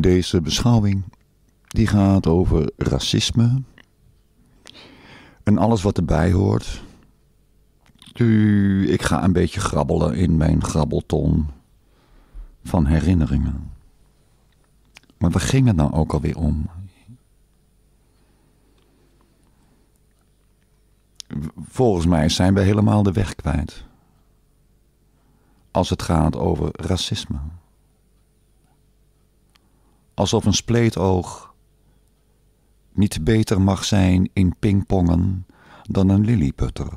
Deze beschouwing die gaat over racisme en alles wat erbij hoort. U, ik ga een beetje grabbelen in mijn grabbelton van herinneringen. Maar waar ging het nou ook alweer om? Volgens mij zijn we helemaal de weg kwijt. Als het gaat over racisme alsof een spleetoog niet beter mag zijn in pingpongen dan een lilliputter.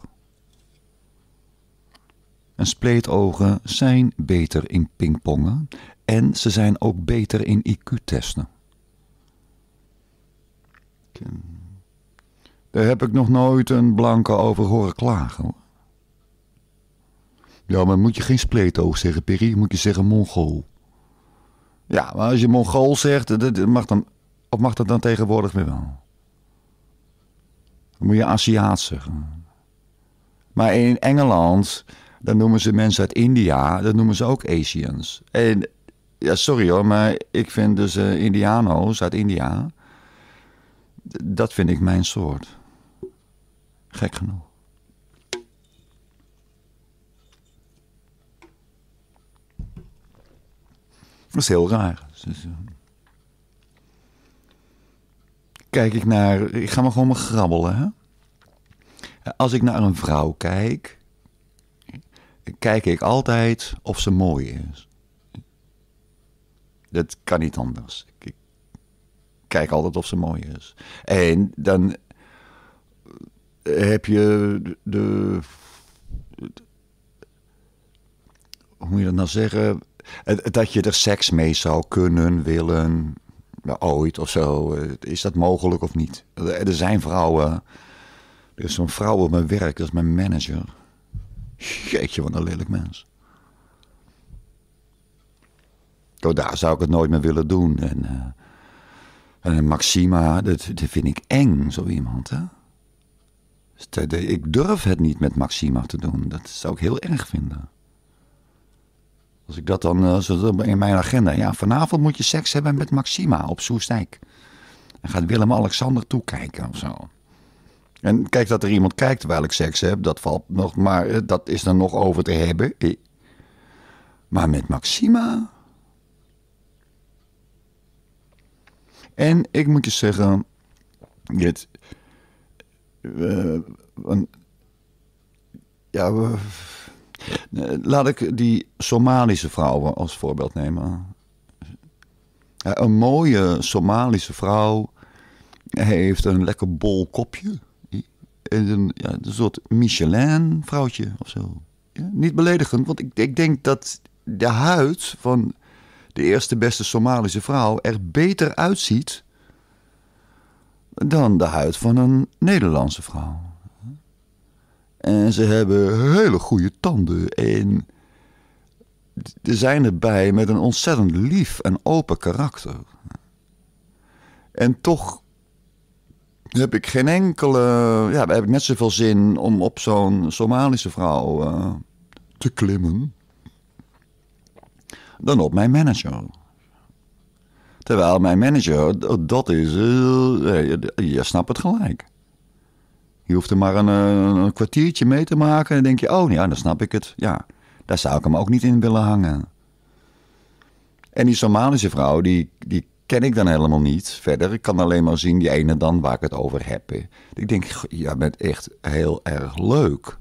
En spleetogen zijn beter in pingpongen en ze zijn ook beter in IQ-testen. Daar heb ik nog nooit een blanke over horen klagen. Ja, maar moet je geen spleetoog zeggen, Perry, moet je zeggen mongool. Ja, maar als je Mongool zegt, dat mag, dan, of mag dat dan tegenwoordig weer wel? Dan moet je Aziat zeggen. Maar in Engeland, dan noemen ze mensen uit India, dat noemen ze ook Asians. En, ja, sorry hoor, maar ik vind dus eh, Indiano's uit India, dat vind ik mijn soort. Gek genoeg. Dat is heel raar. kijk ik naar. Ik ga maar gewoon maar grabbelen. Hè? Als ik naar een vrouw kijk, kijk ik altijd of ze mooi is. Dat kan niet anders. Ik kijk altijd of ze mooi is. En dan eh, heb je de. de hoe moet je dat nou zeggen? Dat je er seks mee zou kunnen, willen, nou, ooit of zo. Is dat mogelijk of niet? Er zijn vrouwen. Er is zo'n vrouw op mijn werk, dat is mijn manager. Jeetje, wat een lelijk mens. Oh, daar zou ik het nooit meer willen doen. En, eh, en Maxima, dat, dat, vind ik eng, zo iemand. Hè? Dus ik durf het niet met Maxima te doen. Dat zou ik heel erg vinden. Als ik dat dan eh, in mijn agenda. Ja, vanavond moet je seks hebben met Maxima op Soestijk. En gaat Willem-Alexander toekijken of zo. En kijk dat er iemand kijkt terwijl ik seks heb, dat valt nog, maar eh, dat is dan nog over te hebben. Eh, maar met Maxima. En ik moet je zeggen, dit. Uh, ja, eh, laat ik die Somalische vrouw als voorbeeld nemen. Een mooie Somalische vrouw heeft een lekker bol kopje. Een, een soort Michelin-vrouwtje of zo. Ja, niet beledigend, want ik, ik denk dat de huid van de eerste beste Somalische vrouw er beter uitziet dan de huid van een Nederlandse vrouw. En ze hebben hele goede tanden. En er zijn erbij met een ontzettend lief en open karakter. En toch heb ik geen enkele. Ja, heb ik net zoveel zin om op zo'n Somalische vrouw eh, te klimmen. dan op mijn manager. Terwijl mijn manager, dat is. Eh, eh, je snapt het gelijk. Je hoeft er maar eh, een, een kwartiertje mee te maken. En denk je, oh ja, dan snap ik het. Ja, daar zou ik hem ook niet in willen hangen. En die Somalische vrouw, die, die ken ik dan helemaal niet verder. Ik kan alleen maar zien die ene dan waar ik het over heb. Ik denk, ja, bent echt heel erg leuk.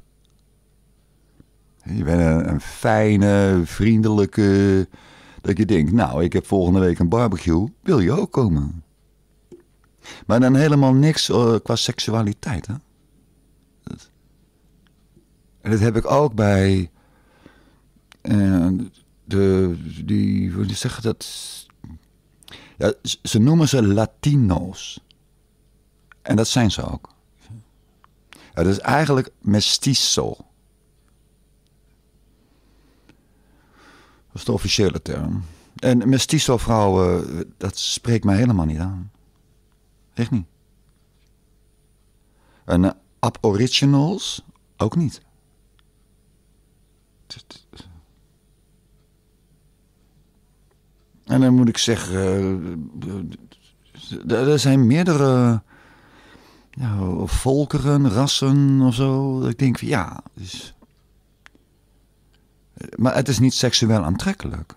Je bent een, fijne, vriendelijke. Dat je denkt, nou, ik heb volgende week een barbecue. Wil je ook komen? Maar dan helemaal niks eh, qua seksualiteit, hè? En dat heb ik ook bij uh, de, die, hoe zeggen dat? Ja, ze noemen ze Latino's. En dat zijn ze ook. Het is eigenlijk mestizo. Dat is de officiële term. En mestizo vrouwen, dat spreekt mij helemaal niet aan. Echt niet. En eh, aboriginals ook niet. En dan moet ik zeggen, eh, er zijn meerdere nou, volkeren, rassen of zo. Ik denk van ja. Dus... Maar het is niet seksueel aantrekkelijk.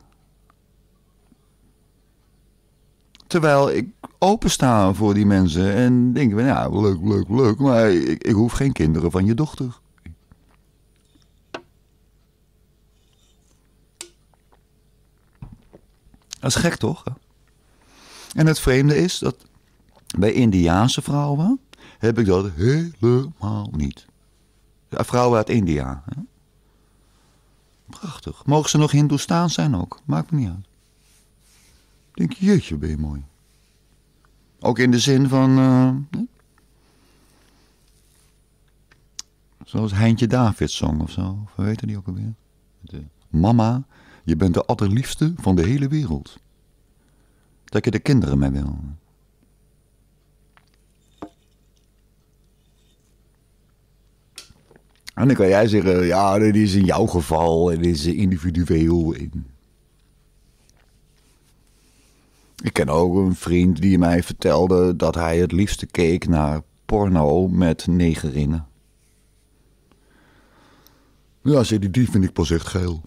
Terwijl ik opensta voor die mensen en denk van ja, leuk, leuk, leuk. Maar ik, ik hoef geen kinderen van je dochter. Dat is gek toch? En het vreemde is dat bij Indiaanse vrouwen heb ik dat helemaal niet. Vrouwen uit India. Hè? Prachtig. Mogen ze nog Hindoestaan zijn ook? Maakt me niet uit. Ik denk, jeetje, ben je mooi. Ook in de zin van. Uh, zoals Heintje Davids zong of zo. Of weten die ook alweer? De mama, je bent de allerliefste van de hele wereld. Dat je de kinderen mij wil. En dan kan jij zeggen, ja, dit is in jouw geval en dit is individueel. Ik ken ook een vriend die mij vertelde dat hij het liefste keek naar porno met negerinnen. Ja, zei die, die vind ik pas echt geil.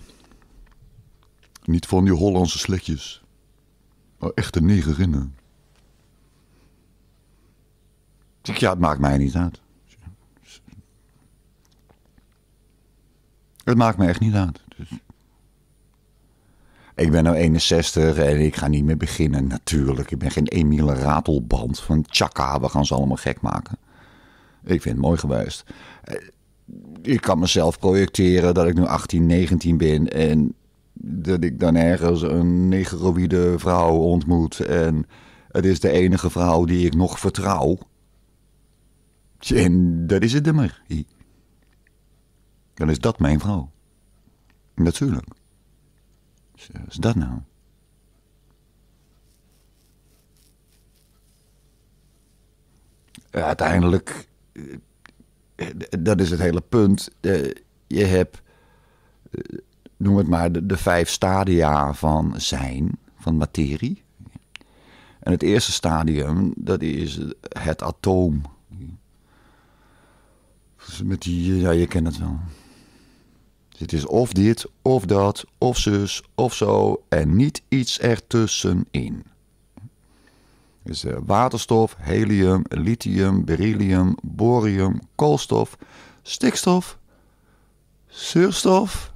Niet van die Hollandse sletjes, maar echte negerinnen. Ik ja, het maakt mij niet uit. Het maakt me echt niet uit. Dus... Ik ben nou 61 en ik ga niet meer beginnen, natuurlijk. Ik ben geen Emile Ratelband van Chaka, we gaan ze allemaal gek maken. Ik vind het mooi geweest. Eh, ik kan mezelf projecteren dat ik nu 18, 19 ben en dat ik dan ergens een negroïde vrouw ontmoet en het is de enige vrouw die ik nog vertrouw. En dat is het maar. Dan is dat mijn vrouw. Natuurlijk. Dus, eh, is dat nou? Uiteindelijk, eh, eh, dat is het hele punt. Je hebt noem het maar, de, de vijf stadia van zijn, van materie. En het eerste stadium, dat is het atoom. met die, ja, je kent het wel. het is of dit, of dat, of zus, of zo, en niet iets ertussenin. Dus uh, waterstof, helium, lithium, beryllium, borium, koolstof, stikstof, zuurstof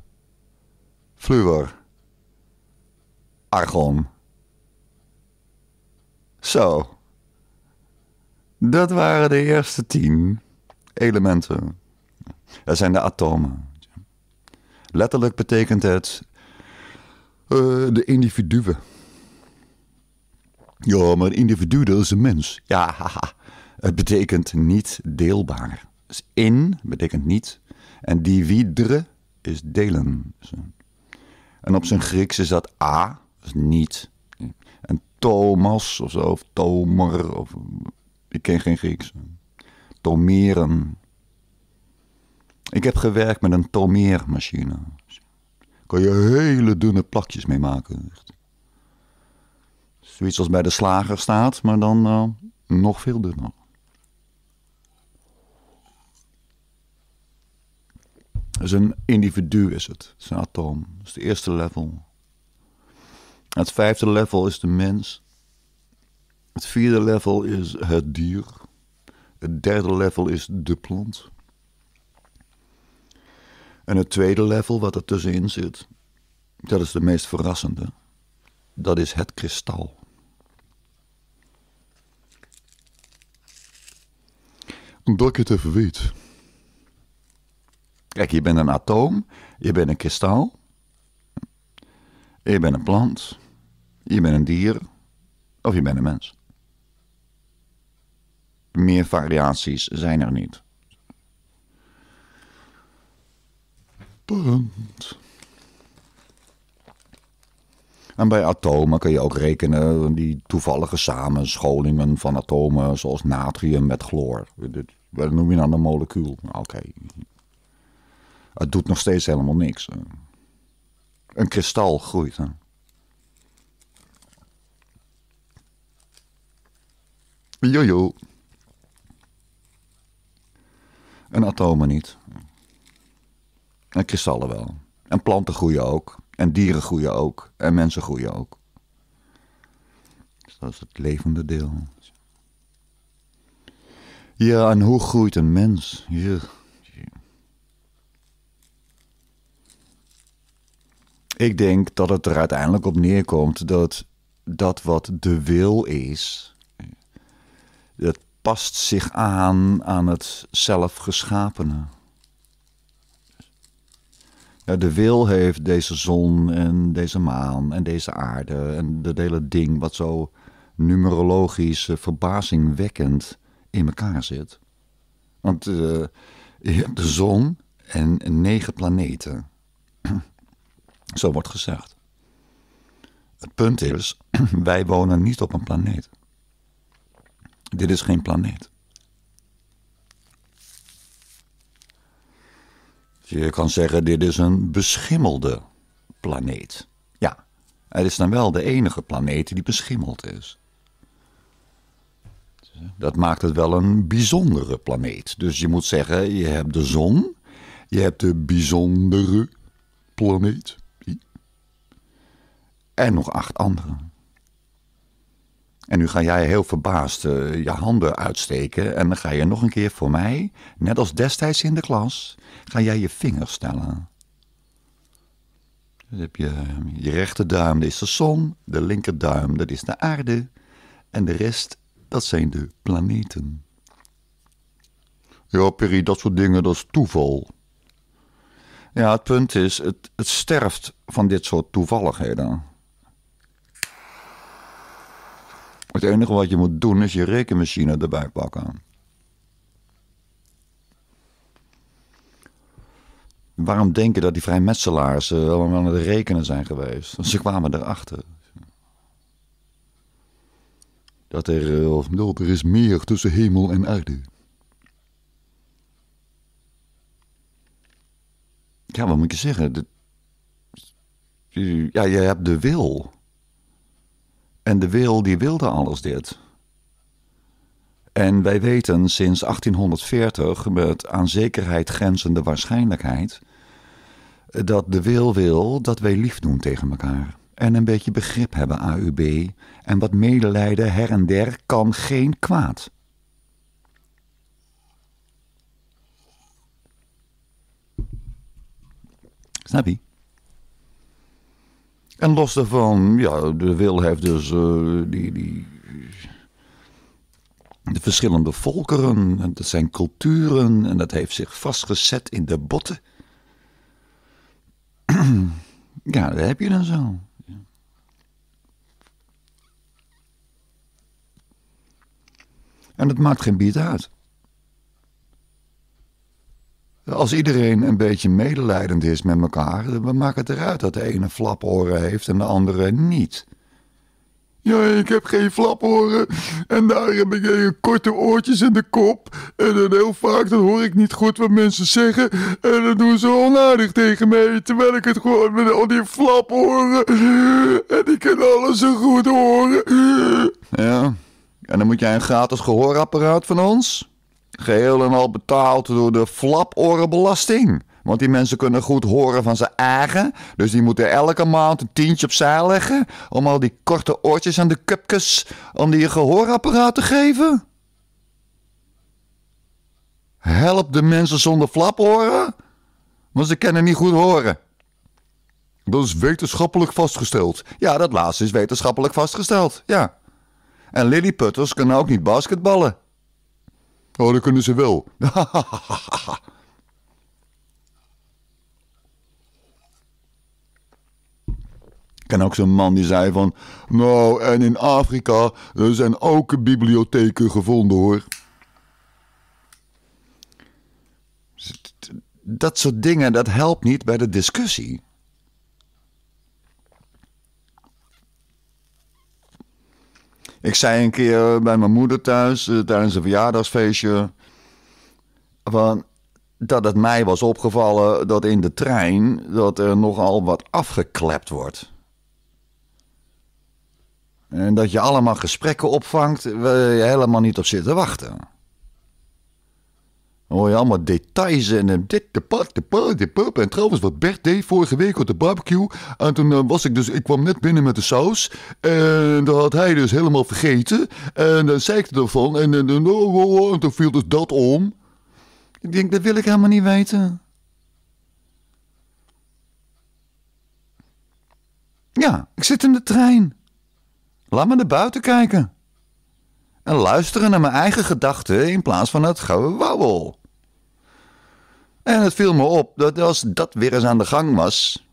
fluor, argon. Zo. Dat waren de eerste tien elementen. Dat zijn de atomen. Letterlijk betekent het eh, de individuen. Ja, maar individu, dat is een mens. Ja, haha. Het betekent niet deelbaar. Dus in betekent niet. En dividere is delen. En op zijn Grieks is dat A, dus niet. En Thomas of zo, of Tomer, of, ik ken geen Grieks. Tomeren. Ik heb gewerkt met een tomeermachine. Kan je hele dunne plakjes mee maken. Zoiets als bij de slager staat, maar dan eh, nog veel dunner. Is dus een individu is het. Het is een atoom. Dat is het eerste level. Het vijfde level is de mens. Het vierde level is het dier. Het derde level is de plant. En het tweede level, wat er tussenin zit, dat is de meest verrassende. Dat is het kristal. Omdat ik het even weet. Kijk, je bent een atoom, je bent een kristal, je bent een plant, je bent een dier of je bent een mens. Meer variaties zijn er niet. Punt. En bij atomen kun je ook rekenen die toevallige samenscholingen van atomen, zoals natrium met chloor. Dat noem je nou dan een molecuul. Oké. Het doet nog steeds helemaal niks. Een kristal groeit. Hè? Jojo. En atomen niet. En kristallen wel. En planten groeien ook. En dieren groeien ook. En mensen groeien ook. dat is het levende deel. Ja, en hoe groeit een mens? Ja. Ik denk dat het er uiteindelijk op neerkomt dat dat wat de wil is, dat past zich aan aan het zelfgeschapene. Ja, de wil heeft deze zon en deze maan en deze aarde en dat hele ding wat zo numerologisch eh, verbazingwekkend in elkaar zit. Want uh, eh, je hebt de zon en negen planeten. Zo wordt gezegd. Het punt is, wij wonen niet op een planeet. Dit is geen planeet. Je kan zeggen, dit is een beschimmelde planeet. Ja, het is dan wel de enige planeet die beschimmeld is. Dat maakt het wel een bijzondere planeet. Dus je moet zeggen, je hebt de zon, je hebt de bijzondere planeet en nog acht anderen. En nu ga jij heel verbaasd eh, je handen uitsteken en dan ga je nog een keer voor mij, net als destijds in de klas, ga jij je vingers stellen. Dus heb je, eh, je rechterduim, dat is de zon, de linkerduim, dat is de aarde en de rest, dat zijn de planeten. Ja, Perry, dat soort dingen, dat is toeval. Ja, het punt is, het, het sterft van dit soort toevalligheden. Het enige wat je moet doen is je rekenmachine erbij pakken. Waarom denken dat die vrijmetselaars eh, allemaal aan het rekenen zijn geweest? Want ze kwamen erachter. Dat er, eh, dat er is meer tussen hemel en aarde. Ja, wat moet je zeggen? ja, je hebt de wil. En de wil die wilde alles dit. En wij weten sinds 1840 met aan zekerheid grenzende waarschijnlijkheid dat de wil wil dat wij lief doen tegen elkaar. En een beetje begrip hebben AUB. En wat medelijden her en der kan geen kwaad. Snap je? En los daarvan, ja, de wil heeft dus eh, die, die, de verschillende volkeren, en dat zijn culturen, en dat heeft zich vastgezet in de botten. ja, dat heb je dan zo. En het maakt geen bied uit. Als iedereen een beetje medelijdend is met elkaar, dan eh, maakt het eruit dat de ene flaporen heeft en de andere niet. Ja, ik heb geen flaporen en daar heb ik hele korte oortjes in de kop. En dan heel vaak dan hoor ik niet goed wat mensen zeggen en dan doen ze onaardig tegen mij. Terwijl ik het gewoon met al die flaporen en ik kan alles zo goed horen. Ja, en dan moet jij een gratis gehoorapparaat van ons? Geheel en al betaald door de flaporenbelasting. Want die mensen kunnen goed horen van zijn eigen. Dus die moeten elke maand een tientje opzij leggen. om al die korte oortjes aan de kupkes. om die een gehoorapparaat te geven. Help de mensen zonder flaporen. Want ze kunnen niet goed horen. Dat is wetenschappelijk vastgesteld. Ja, dat laatste is wetenschappelijk vastgesteld. Ja. En lilliputters kunnen ook niet basketballen. Oh, dat kunnen ze wel. Ik ken ook zo'n man die zei van... Nou, en in Afrika zijn ook bibliotheken gevonden, hoor. Dat soort dingen, dat helpt niet bij de discussie. Ik zei een keer eh, bij mijn moeder thuis, eh, tijdens een verjaardagsfeestje, van, dat het mij was opgevallen dat in de trein dat er nogal wat afgeklept wordt. En dat je allemaal gesprekken opvangt waar je helemaal niet op zit te wachten. Oh hoor je allemaal details en eh, dit, de pad, de pad, de pup. En trouwens, wat Bert deed vorige week op de barbecue. En toen eh, was ik dus, ik kwam net binnen met de saus. En dat had hij dus helemaal vergeten. En dan zei ik ervan. En, en, eh, en, oh, oh, oh, en toen viel dus dat om. Ik denk, dat wil ik helemaal niet weten. Ja, ik zit in de trein. Laat me naar buiten kijken. En luisteren naar mijn eigen gedachten in plaats van het gewauwel. En het viel me op dat als dat weer eens aan de gang was.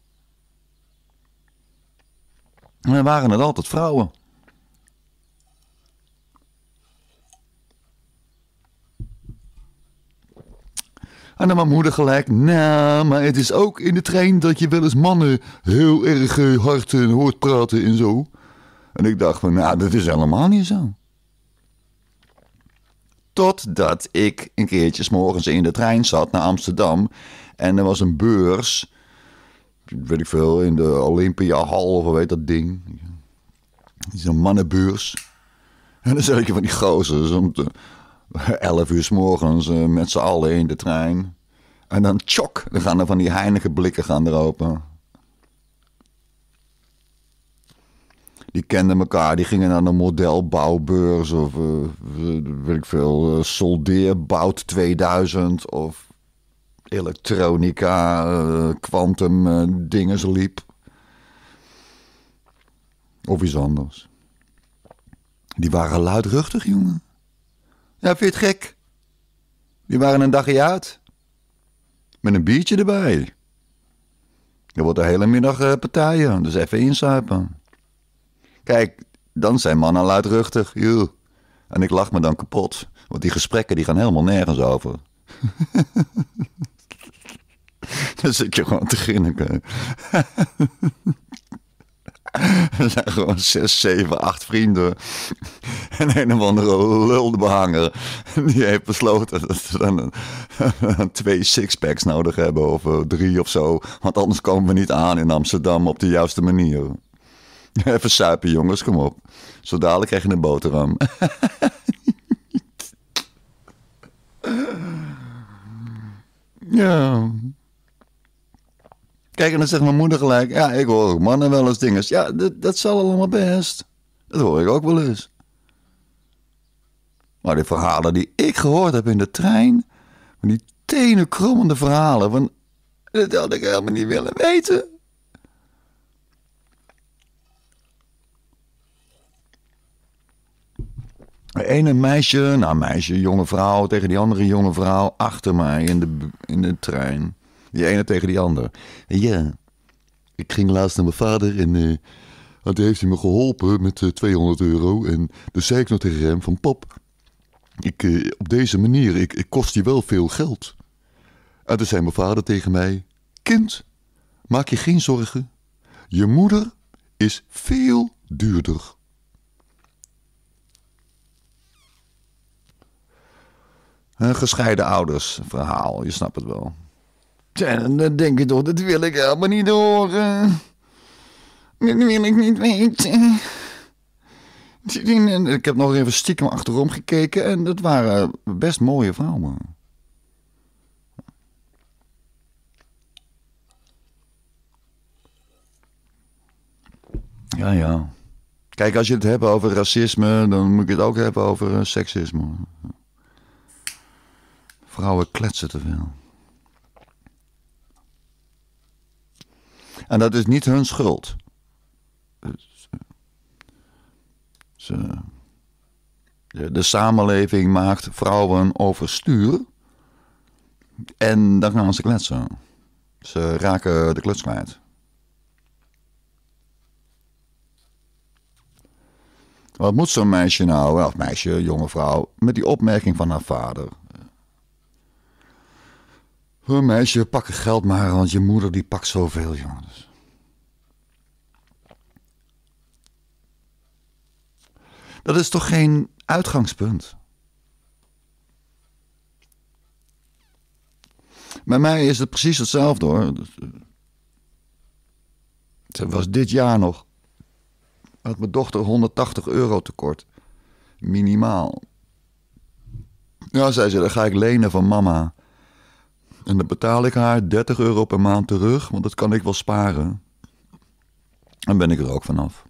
dan waren het altijd vrouwen. En dan mijn moeder gelijk, nou, maar het is ook in de trein dat je wel eens mannen heel erg eh, hard eh, hoort praten en zo. En ik dacht van, nou, dat is helemaal niet zo. Totdat ik een keertje s morgens in de trein zat naar Amsterdam. En er was een beurs. Weet ik veel, in de Olympiahal of weet dat ding. Zo'n mannenbeurs. En dan zat ik van die gozers om 11 uur s morgens eh, met z'n allen in de trein. En dan chok, dan gaan er van die heinige blikken gaan er open. die kenden elkaar. Die gingen naar een modelbouwbeurs of eh, weet ik veel, uh, soldeerbout 2000 of elektronica, quantum eh, uh, dingen liep. Of iets anders. Die waren luidruchtig, jongen. Ja, vind je het gek? Die waren een dagje uit. Met een biertje erbij. Er wordt de hele middag partijen, dus even insuipen. Kijk, dan zijn mannen luidruchtig. Joe. En ik lach me dan kapot. Want die gesprekken die gaan helemaal nergens over. dan zit je gewoon te grinniken. Er zijn gewoon zes, zeven, acht vrienden. En een of andere lulde Die heeft besloten dat ze dan twee sixpacks nodig hebben. Of eh, drie of zo. Want anders komen we niet aan in Amsterdam op de juiste manier. Even suipen, jongens, kom op. Zo dadelijk krijg je een boterham. ja. Kijk, en dan zegt mijn moeder gelijk: Ja, ik hoor ook mannen wel eens dingen. Ja, dat, dat zal allemaal best. Dat hoor ik ook wel eens. Maar de verhalen die ik gehoord heb in de trein. Van die krommende verhalen. Van, dat had ik helemaal niet willen weten. ene meisje, nou meisje, jonge vrouw, tegen die andere jonge vrouw achter mij in de, in de trein. Die ene tegen die andere. Ja, ik ging laatst naar mijn vader en eh, die heeft hij me geholpen met 200 eh, euro. En toen zei ik nog tegen hem van pap, ik, eh, op deze manier, ik, ik kost je wel veel geld. En toen zei mijn vader tegen mij, kind, maak je geen zorgen. Je moeder is veel duurder. Een gescheiden ouders verhaal, je snapt het wel. Tja, dan denk je toch, dat wil ik helemaal niet horen. Dat wil ik niet weten. Ik heb nog even stiekem achterom gekeken en dat waren best mooie vrouwen. Ja, ja. Kijk, als je het hebt over racisme, dan moet je het ook hebben over eh, seksisme. Vrouwen kletsen te veel. En dat is niet hun schuld. de, de samenleving maakt vrouwen overstuur. En dan gaan ze kletsen. Ze raken de kluts kwijt. Wat moet zo'n meisje nou, of meisje, jonge vrouw, met die opmerking van haar vader? meisje, pak pakken geld maar, want je moeder die pakt zoveel, jongens. Dat is toch geen uitgangspunt? Bij mij is het precies hetzelfde hoor. Het was dit jaar nog. Had mijn dochter 180 euro tekort. Minimaal. Ja, zei ze, dan ga ik lenen van mama. En dan betaal ik haar 30 euro per maand terug, want dat kan ik wel sparen. En ben ik er ook vanaf.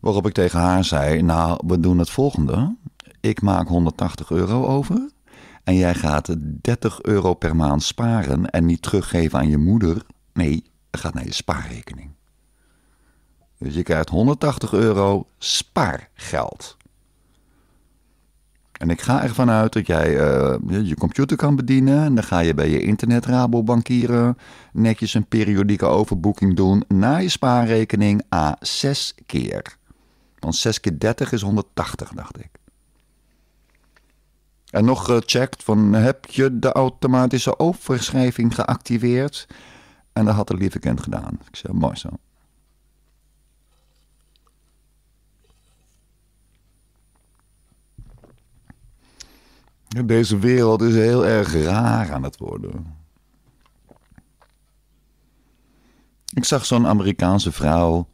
Waarop ik tegen haar zei: Nou, we doen het volgende. Ik maak 180 euro over. En jij gaat 30 euro per maand sparen en niet teruggeven aan je moeder. Nee, dat gaat naar je spaarrekening. Dus je krijgt 180 euro spaargeld. En ik ga ervan uit dat jij eh, je computer kan bedienen. En dan ga je bij je internetrabobankieren netjes een periodieke overboeking doen naar je spaarrekening a 6 keer. Want 6 keer 30 is 180, dacht ik. En nog gecheckt van heb je de automatische overschrijving geactiveerd? En dat had de lieve kind gedaan. Ik zei, mooi zo. Deze wereld is heel erg raar aan het worden. Ik zag zo'n Amerikaanse vrouw.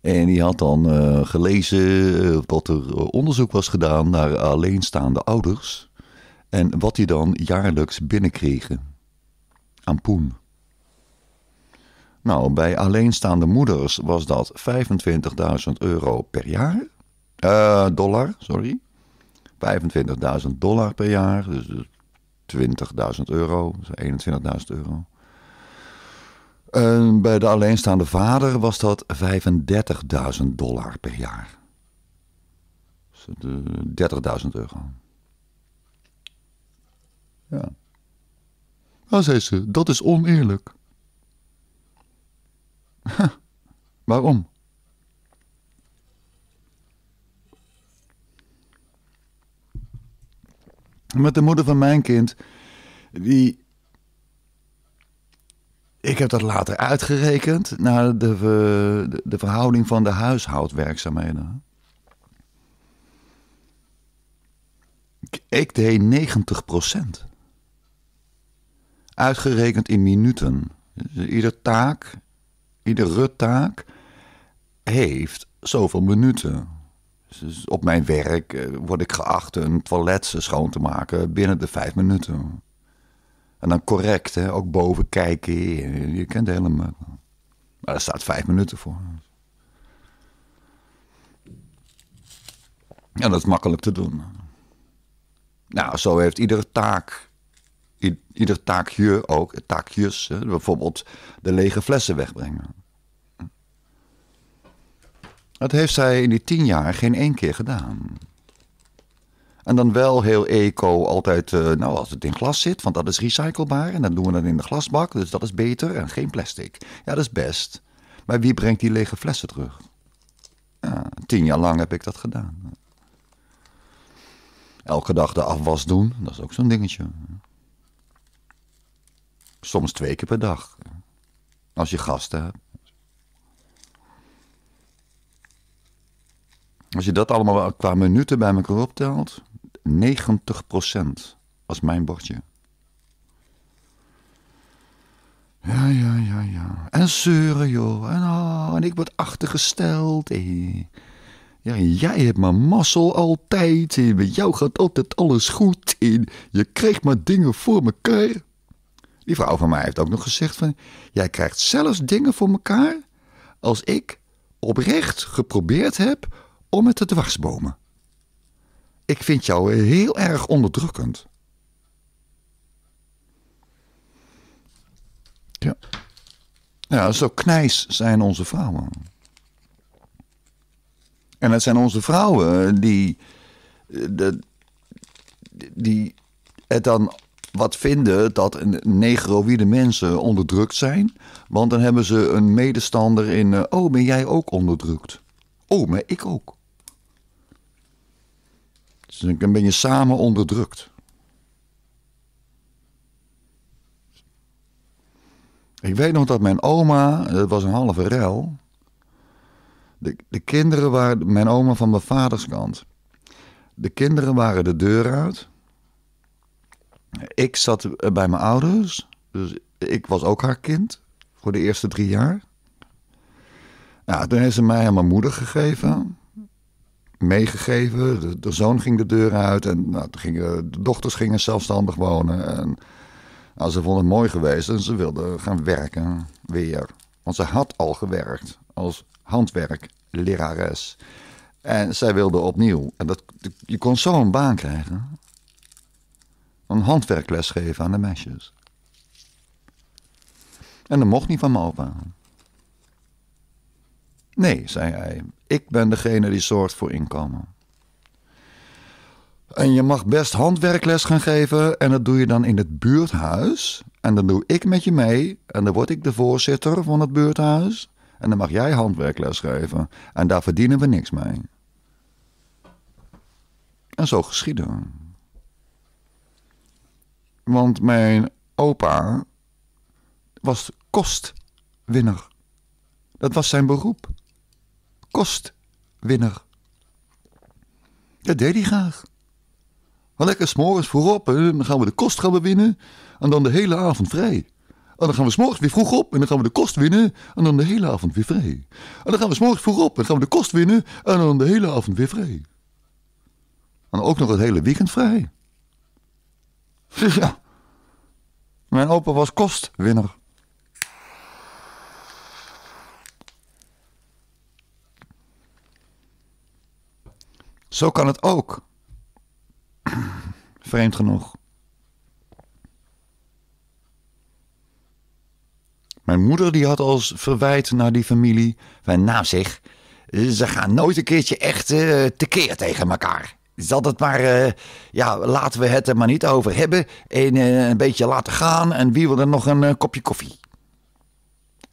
En die had dan eh, gelezen eh, dat er eh, onderzoek was gedaan naar alleenstaande ouders. En wat die dan jaarlijks binnenkregen aan poen. Nou, bij alleenstaande moeders was dat 25.000 euro per jaar. dollar, sorry. 25.000 dollar per jaar, dus 20.000 dus euro, 21.000 dus euro. En bij de alleenstaande vader was dat 35.000 dollar per jaar. Dus 30.000 eh, euro. Ja. Nou, zei ze, dat is oneerlijk. Waarom? Met de moeder van mijn kind, die. Ik heb dat later uitgerekend naar de, eh, de, verhouding van de huishoudwerkzaamheden. Ik, ik deed 90 Uitgerekend in minuten. Iedere dus ieder taak, iedere taak heeft zoveel minuten. Dus op mijn werk eh, word ik geacht een toilet schoon te maken binnen de vijf minuten. En dan correct, hè? ook boven kijken. Je kent helemaal. Maar daar staat vijf minuten voor. En dat is makkelijk te doen. Nou, zo heeft iedere taak, ieder taakje ook, taakjes, bijvoorbeeld de lege flessen wegbrengen. Dat heeft zij in die tien jaar geen één keer gedaan. En dan wel heel eco, altijd, eh, nou als het in glas zit, want dat is recyclebaar. En dan doen we dat in de glasbak, dus dat is beter en geen plastic. Ja, dat is best. Maar wie brengt die lege flessen terug? tien jaar lang heb ik dat gedaan. Elke dag de afwas doen, dat is ook zo'n dingetje. Soms twee keer per dag. Als je gasten hebt. Als je dat allemaal qua minuten bij elkaar optelt, 90% was mijn bordje. Ja, ja, ja, ja. En zeuren, joh. En, oh, ik word achtergesteld. Ja, jij hebt maar mazzel altijd. Bij jou gaat altijd alles goed. in. Je krijgt maar dingen voor mekaar. Die vrouw van mij heeft ook nog gezegd van... Jij krijgt zelfs dingen voor mekaar... als ik oprecht geprobeerd heb om met te dwarsbomen. Ik vind jou heel erg onderdrukkend. Ja. Ja, zo knijs zijn onze vrouwen. En het zijn onze vrouwen die, die het dan wat vinden dat negroïde mensen onderdrukt zijn. Want dan hebben ze een medestander in, eh, oh ben jij ook onderdrukt? Oh, maar ik ook. Dus dan ben je samen onderdrukt. Ik weet nog dat mijn oma, het was een halve rel. De, de kinderen waren, mijn oma van mijn vaders kant. De kinderen waren de deur uit. Ik zat bij mijn ouders. Dus ik was ook haar kind. Voor de eerste drie jaar. Nou, toen heeft ze mij aan mijn moeder gegeven meegegeven. De, zoon ging de deur uit en nou, gingen, de dochters gingen zelfstandig wonen. En nou, ze vonden het mooi geweest en ze wilden gaan werken weer. Want ze had al gewerkt als handwerklerares. En zij wilde opnieuw. En dat, je kon zo een baan krijgen. Een handwerkles geven aan de meisjes. En dat mocht niet van mijn opa. Nee, zei hij. Ik ben degene die zorgt voor inkomen. En je mag best handwerkles gaan geven en dat doe je dan in het buurthuis. En dan doe ik met je mee en dan word ik de voorzitter van het buurthuis. En dan mag jij handwerkles geven en daar verdienen we niks mee. En zo geschiedde. Want mijn opa was kostwinner. Dat was zijn beroep kostwinner. Dat deed hij graag. Maar lekker s'morgens voorop en dan gaan we de kost gaan winnen. En dan de hele avond vrij. En dan gaan we s'morgens weer vroeg op en dan gaan we de kost winnen. En dan de hele avond weer vrij. En dan gaan we s'morgens vroeg op en dan gaan we de kost winnen. En dan de hele avond weer vrij. En ook nog het hele weekend vrij. Ja. Mijn opa was kostwinner. Zo kan het ook. Vreemd genoeg. Mijn moeder die had als verwijt naar die familie. wij naam zich ze gaan nooit een keertje echt eh, tekeer tegen elkaar. Dat het maar, eh, ja, laten we het er maar niet over hebben. En eh, een beetje laten gaan. En wie wil er nog een kopje koffie?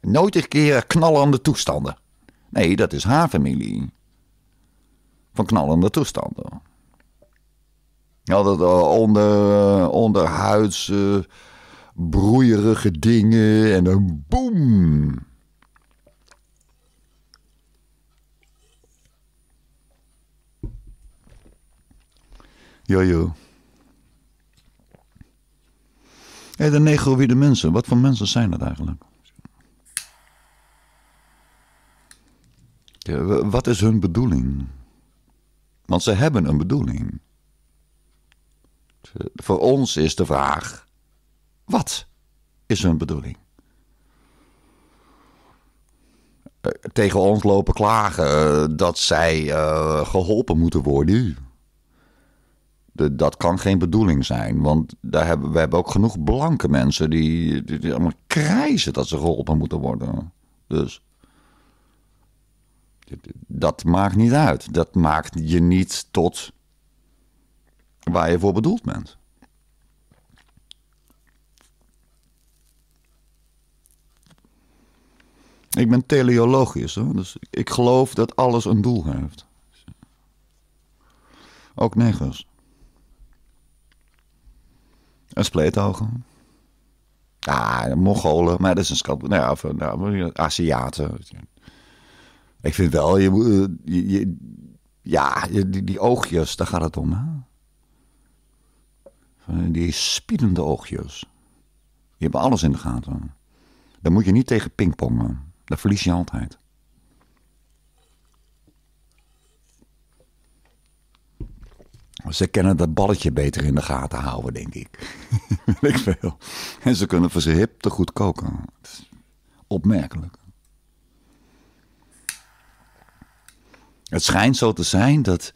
Nooit een keer knallende toestanden. Nee, dat is haar familie van knallende toestanden. Ja, dat eh, onder, eh, onderhuids broeierige dingen en een boem. Jojo. Hé, hey, de negroïde mensen. Wat voor mensen zijn dat eigenlijk? wat is hun bedoeling? Want ze hebben een bedoeling. Voor ons is de vraag: wat is hun bedoeling? Eh, tegen ons lopen klagen eh, dat zij eh, geholpen moeten worden. De, dat kan geen bedoeling zijn. Want daar hebben, we hebben ook genoeg blanke mensen die, die, allemaal krijzen dat ze geholpen moeten worden. Dus dat maakt niet uit. Dat maakt je niet tot waar je voor bedoeld bent. Ik ben teleologisch, hoor. dus ik geloof dat alles een doel heeft. Ook negers. En spleetogen. Ah, Mongolen, maar dat is een schat. Nou ja, nou, Aziaten. Ik vind wel, je, eh, ja, die, die, oogjes, daar gaat het om. Hè? die spiedende oogjes. Je hebt alles in de gaten. Dan moet je niet tegen pingpongen. Dan verlies je altijd. Ze kennen dat balletje beter in de gaten houden, denk ik. ik veel. En ze kunnen voor ze hip te goed koken. Opmerkelijk. Het schijnt zo te zijn dat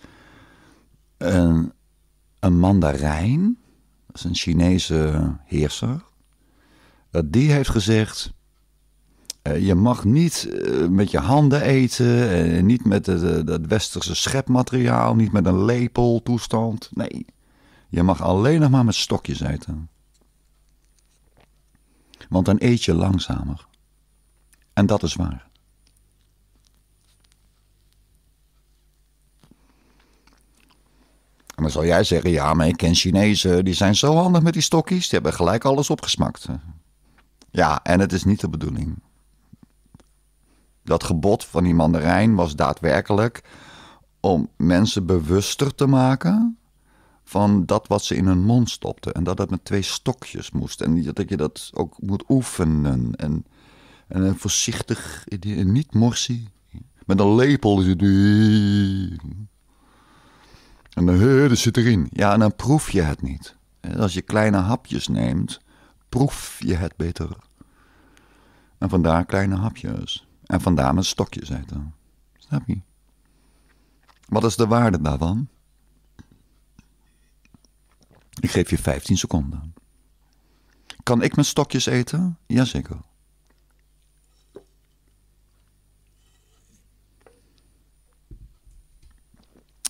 een, een mandarijn, dat is een Chinese heerser, dat die heeft gezegd: eh, je mag niet eh, met je handen eten, eh, niet met het westerse schepmateriaal, niet met een lepeltoestand. Nee, je mag alleen nog maar met stokjes eten. Want dan eet je langzamer. En dat is waar. En dan zal jij zeggen, ja, maar ik ken Chinezen, die zijn zo handig met die stokjes, die hebben gelijk alles opgesmakt. Ja, en het is niet de bedoeling. Dat gebod van die mandarijn was daadwerkelijk om mensen bewuster te maken van dat wat ze in hun mond stopten. En dat het met twee stokjes moest. En dat je dat ook moet oefenen. En, en voorzichtig, niet morsie. Met een lepel is het. En dan heurde zit erin. Ja, en dan proef je het niet. Als je kleine hapjes neemt, proef je het beter. En vandaar kleine hapjes. En vandaar met stokjes eten. Snap je? Wat is de waarde daarvan? Ik geef je 15 seconden. Kan ik mijn stokjes eten? Jazeker.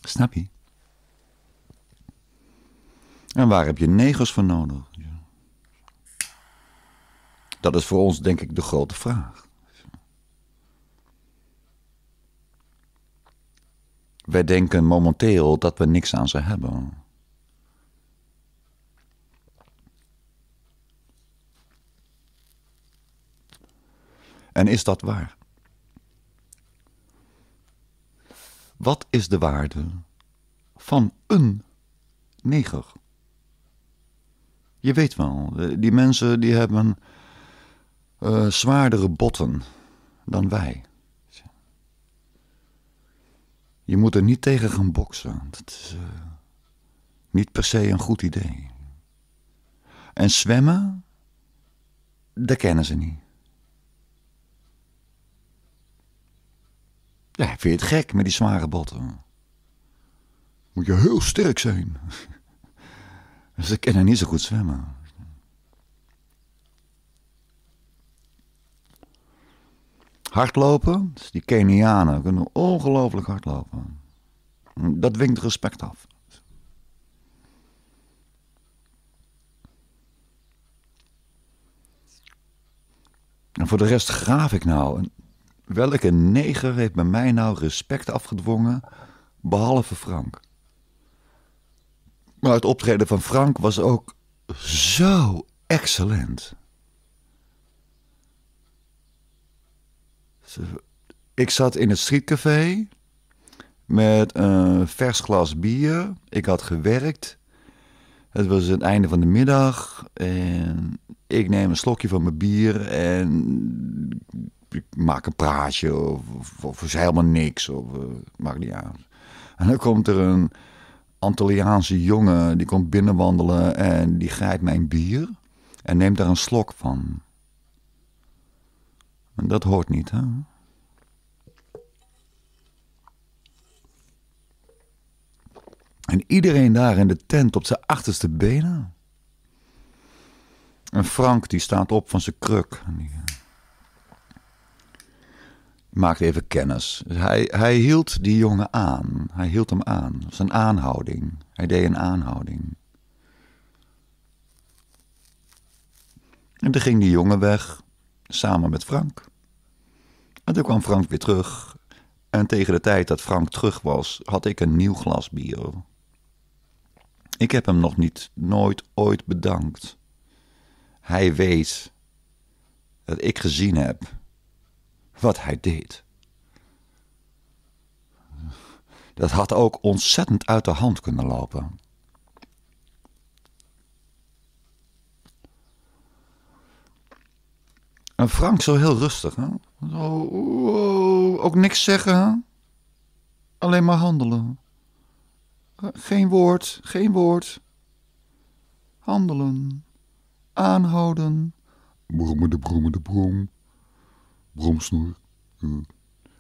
Snap je? En waar heb je negers voor nodig? Dat is voor ons denk ik de grote vraag. Wij denken momenteel dat we niks aan ze hebben. En is dat waar? Wat is de waarde van een neger? Je weet wel, eh, die mensen die hebben eh, zwaardere botten dan wij. Je moet er niet tegen gaan boksen. Dat is eh, niet per se een goed idee. En zwemmen, dat kennen ze niet. Ja, vind je het gek met die zware botten? Moet je heel sterk zijn. Ze dus kunnen niet zo goed zwemmen. Hardlopen, dus die Kenianen kunnen ongelooflijk hardlopen. Dat winkt respect af. En voor de rest graaf ik nou. Welke neger heeft bij mij nou respect afgedwongen, behalve Frank? Maar het optreden van Frank was ook zo excellent. Ik zat in het schietcafé met een vers glas bier. Ik had gewerkt. Het was het einde van de middag. En ik neem een slokje van mijn bier en ik maak een praatje. Of, of, helemaal niks. Of uh, maakt niet uit. En dan komt er een Antilliaanse jongen die komt binnenwandelen en die grijpt mijn bier en neemt daar een slok van. En dat hoort niet, hè? En iedereen daar in de tent op zijn achterste benen. En Frank die staat op van zijn kruk. En die, maakte even kennis. Dus hij, hij hield die jongen aan. Hij hield hem aan. Dat was een aanhouding. Hij deed een aanhouding. En toen ging die jongen weg, samen met Frank. En toen kwam Frank weer terug. En tegen de tijd dat Frank terug was, had ik een nieuw glas bier. Ik heb hem nog niet, nooit, ooit bedankt. Hij weet dat ik gezien heb wat hij deed. Dat had ook ontzettend uit de hand kunnen lopen. En Frank zo heel rustig, hè? Zo, ook niks zeggen, alleen maar handelen. Eh, geen woord, geen woord. Handelen, aanhouden. Broemende, broemende, broem bromsnoer. Eh,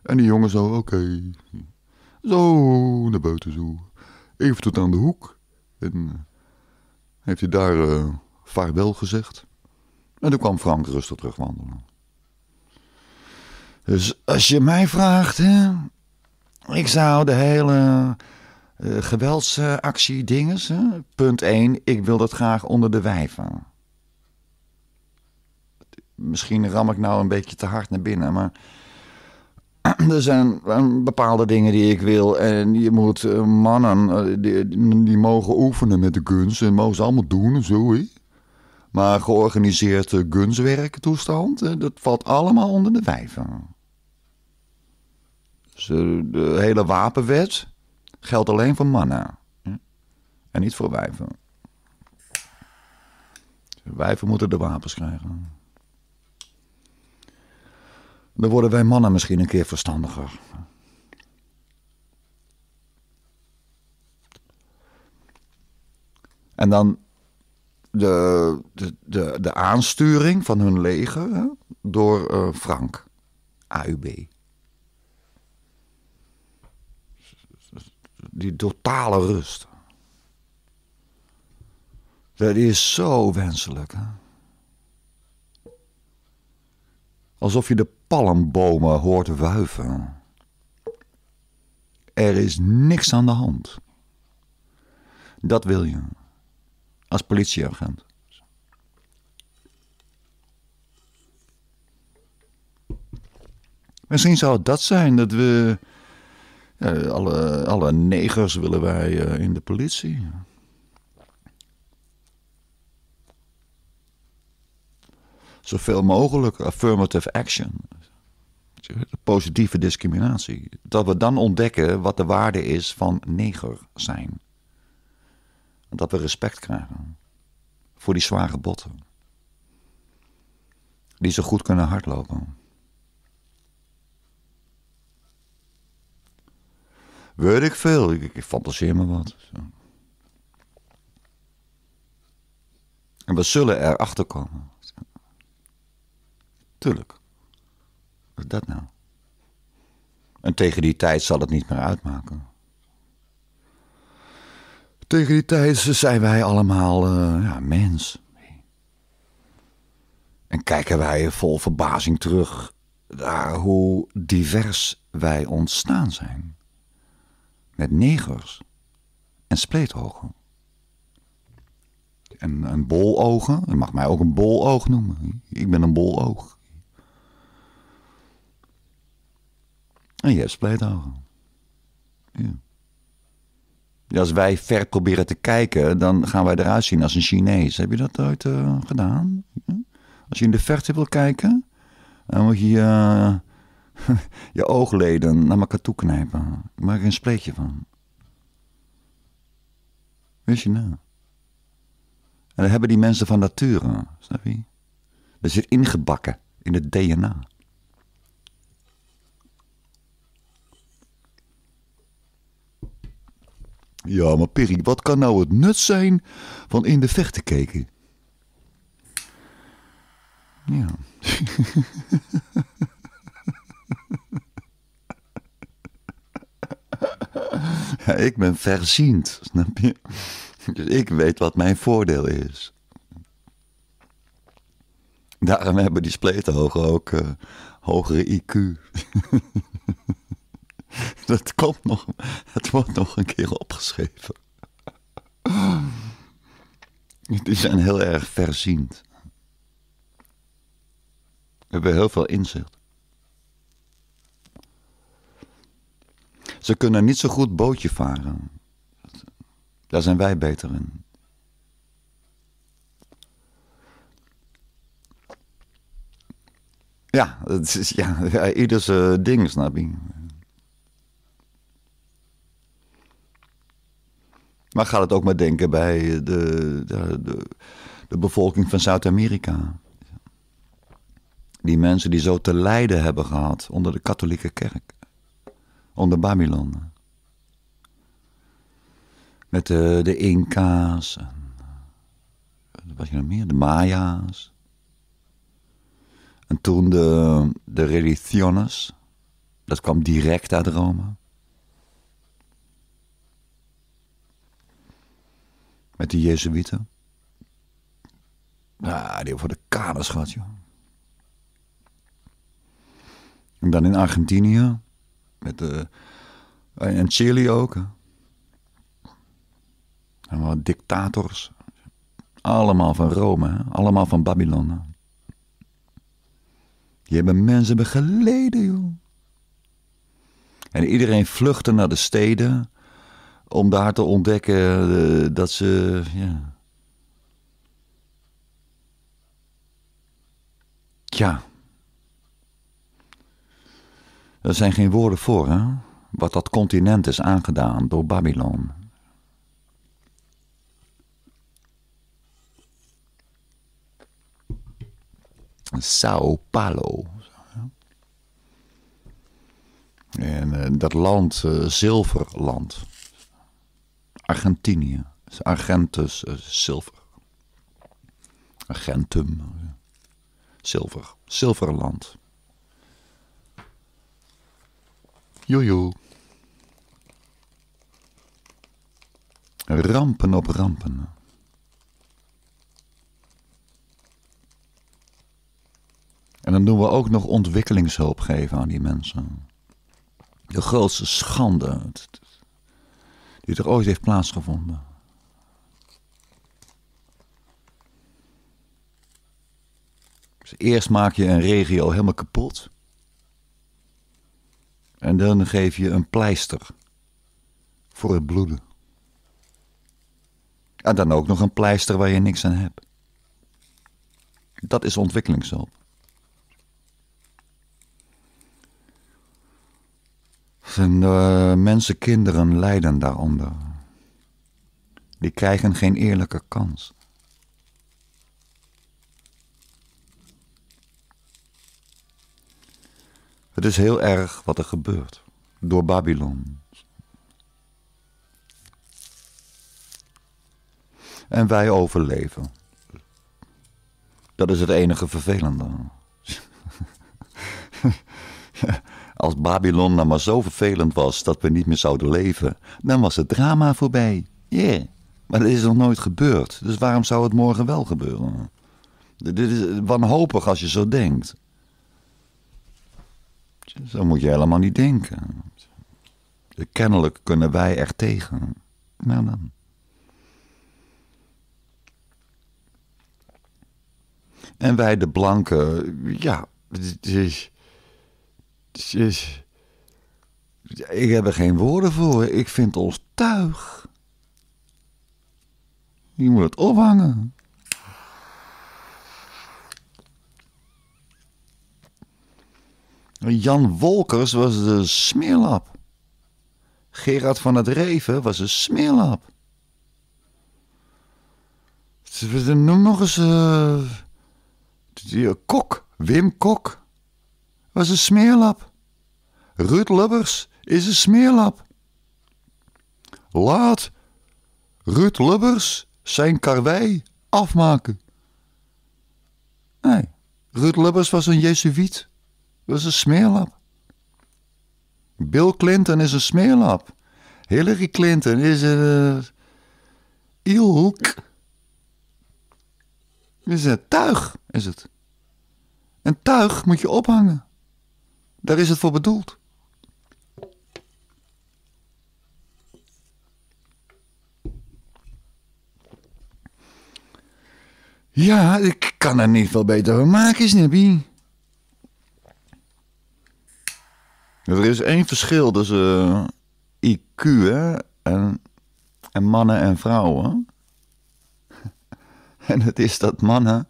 en die jongen zo, oké. Zo naar buiten zo. Even tot aan de hoek. En eh, heeft hij daar eh, vaarwel gezegd. En toen kwam Frank rustig terugwandelen. Dus als je mij vraagt, hè, ik zou de hele geweldsactie dinges, hè, punt 1, ik wil dat graag onder de wijven misschien ram ik nou een beetje te hard naar binnen, maar er zijn eh, bepaalde dingen die ik wil. En je moet eh, mannen, eh, die, mogen oefenen met de guns. En mogen ze allemaal doen en zo. Maar georganiseerd gunswerktoestand, dat valt allemaal onder de wijven. Dus, de hele wapenwet geldt alleen voor mannen. En niet voor wijven. Wijven moeten de wapens krijgen. Dan worden wij mannen misschien een keer verstandiger. En dan de, de, de, de aansturing van hun leger door uh, Frank, AUB. Die totale rust. Dat is zo wenselijk. Hè? Alsof je de palmbomen hoort wuiven. Er is niks aan de hand. Dat wil je als politieagent. Misschien zou het dat zijn dat we. Eh, alle, alle negers willen wij eh, in de politie. zoveel mogelijk affirmative action. Positieve discriminatie. Dat we dan ontdekken wat de waarde is van neger zijn. Dat we respect krijgen voor die zware botten. Die zo goed kunnen hardlopen. Weet ik veel, ik, fantaseer me wat. Zo. En we zullen erachter komen. Tuurlijk. Wat is dat nou? En tegen die tijd zal het niet meer uitmaken. Tegen die tijd zijn wij allemaal eh, ja, mens. En kijken wij vol verbazing terug naar hoe divers wij ontstaan zijn. Met negers en spleetogen. En, en bologen, je mag mij ook een boloog noemen. Ik ben een boloog. En je hebt spleetogen. Ja. als wij ver proberen te kijken, dan gaan wij eruit zien als een Chinees. Heb je dat ooit eh, gedaan? Als je in de verte wil kijken, dan moet je je oogleden naar elkaar toe knijpen. Maak er een spleetje van. Wist je nou? En dat hebben die mensen van nature, snap je? Dat zit ingebakken in het DNA. Ja, maar Perry, wat kan nou het nut zijn van in de vecht te kijken? Ja. ja. Ik ben verziend, snap je? Dus ik weet wat mijn voordeel is. Daarom hebben die spleethogen ook eh, hogere IQ. Dat komt nog. Het wordt nog een keer opgeschreven. Die zijn heel erg verziend. Hebben heel veel inzicht. Ze kunnen niet zo goed bootje varen. Daar zijn wij beter in. Ja, het is, ja, ieders ieder ding, snap Maar gaat het ook maar denken bij de, de, de, bevolking van Zuid-Amerika. Die mensen die zo te lijden hebben gehad onder de katholieke kerk. Onder Babylon. Met de, de Inca's. En, wat je nog meer? De Maya's. En toen de, de religiones. Dat kwam direct uit Rome. Met de Jezuïeten. Nou, die hebben voor de kaders gehad, joh. En dan in Argentinië. Met eh, eh, en Chili ook. En wat dictators. Allemaal van Rome, allemaal van Babylon. Je Die hebben mensen begeleiden, joh. En iedereen vluchtte naar de steden om daar te ontdekken eh, dat ze. Ja. ja. Er zijn geen woorden voor, hè? Wat dat continent is aangedaan door Babylon. Sao Paulo. En eh, dat land, eh, zilverland. Argentinië. Argentus, eh, zilver. Argentum. Eh, zilver. Zilverland. Joejoe. Rampen op rampen. En dan doen we ook nog ontwikkelingshulp geven aan die mensen. De grootste schande. Het die er ooit heeft plaatsgevonden. Dus eerst maak je een regio helemaal kapot. En dan geef je een pleister voor het bloeden. En dan ook nog een pleister waar je niks aan hebt. Dat is ontwikkelingshulp. Zijn de eh, mensen, kinderen lijden daaronder. Die krijgen geen eerlijke kans. Het is heel erg wat er gebeurt door Babylon. En wij overleven. Dat is het enige vervelende. Als Babylon nou maar zo vervelend was dat we niet meer zouden leven, dan was het drama voorbij. Ja, Maar dat is nog nooit gebeurd. Dus waarom zou het morgen wel gebeuren? Dit is wanhopig als je zo denkt. Zo moet je helemaal niet denken. Eh, kennelijk kunnen wij er tegen. Nou dan. En wij de blanken, ja, ik heb er geen woorden voor. Ik vind ons tuig. Je moet het ophangen. Jan Wolkers was de smeerlap. Gerard van het Reven was een smeerlap. Noem nog eens... Uh, Kok. Wim Kok was een smeerlap. Ruud Lubbers is een smeerlap. Laat Ruud Lubbers zijn karwei afmaken. Nee, Ruud Lubbers was een jezuïet. Was een smeerlap. Bill Clinton is een smeerlap. Hillary Clinton is een... Eh, Ilhoek. Is een tuig, is het. Een tuig moet je ophangen. Daar is het voor bedoeld. Ja, ik kan er niet veel beter van maken, Snippy. Er is één verschil tussen eh, IQ hè, en, en mannen en vrouwen. en het is dat mannen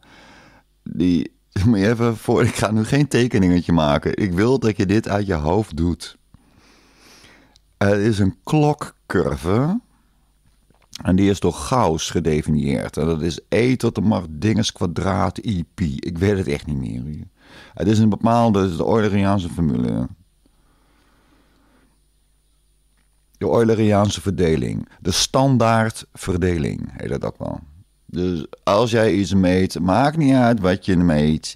die moet even voor, ik ga nu geen tekeningetje maken. Ik wil dat je dit uit je hoofd doet. Het is een klokcurve. En die is door Gauss gedefinieerd. En dat is E tot de macht dinges kwadraat I pi. Ik weet het echt niet meer. Het is een bepaalde de Euleriaanse formule. De Euleriaanse verdeling. De standaardverdeling heet dat ook wel. Dus als jij iets meet, maakt niet uit wat je meet.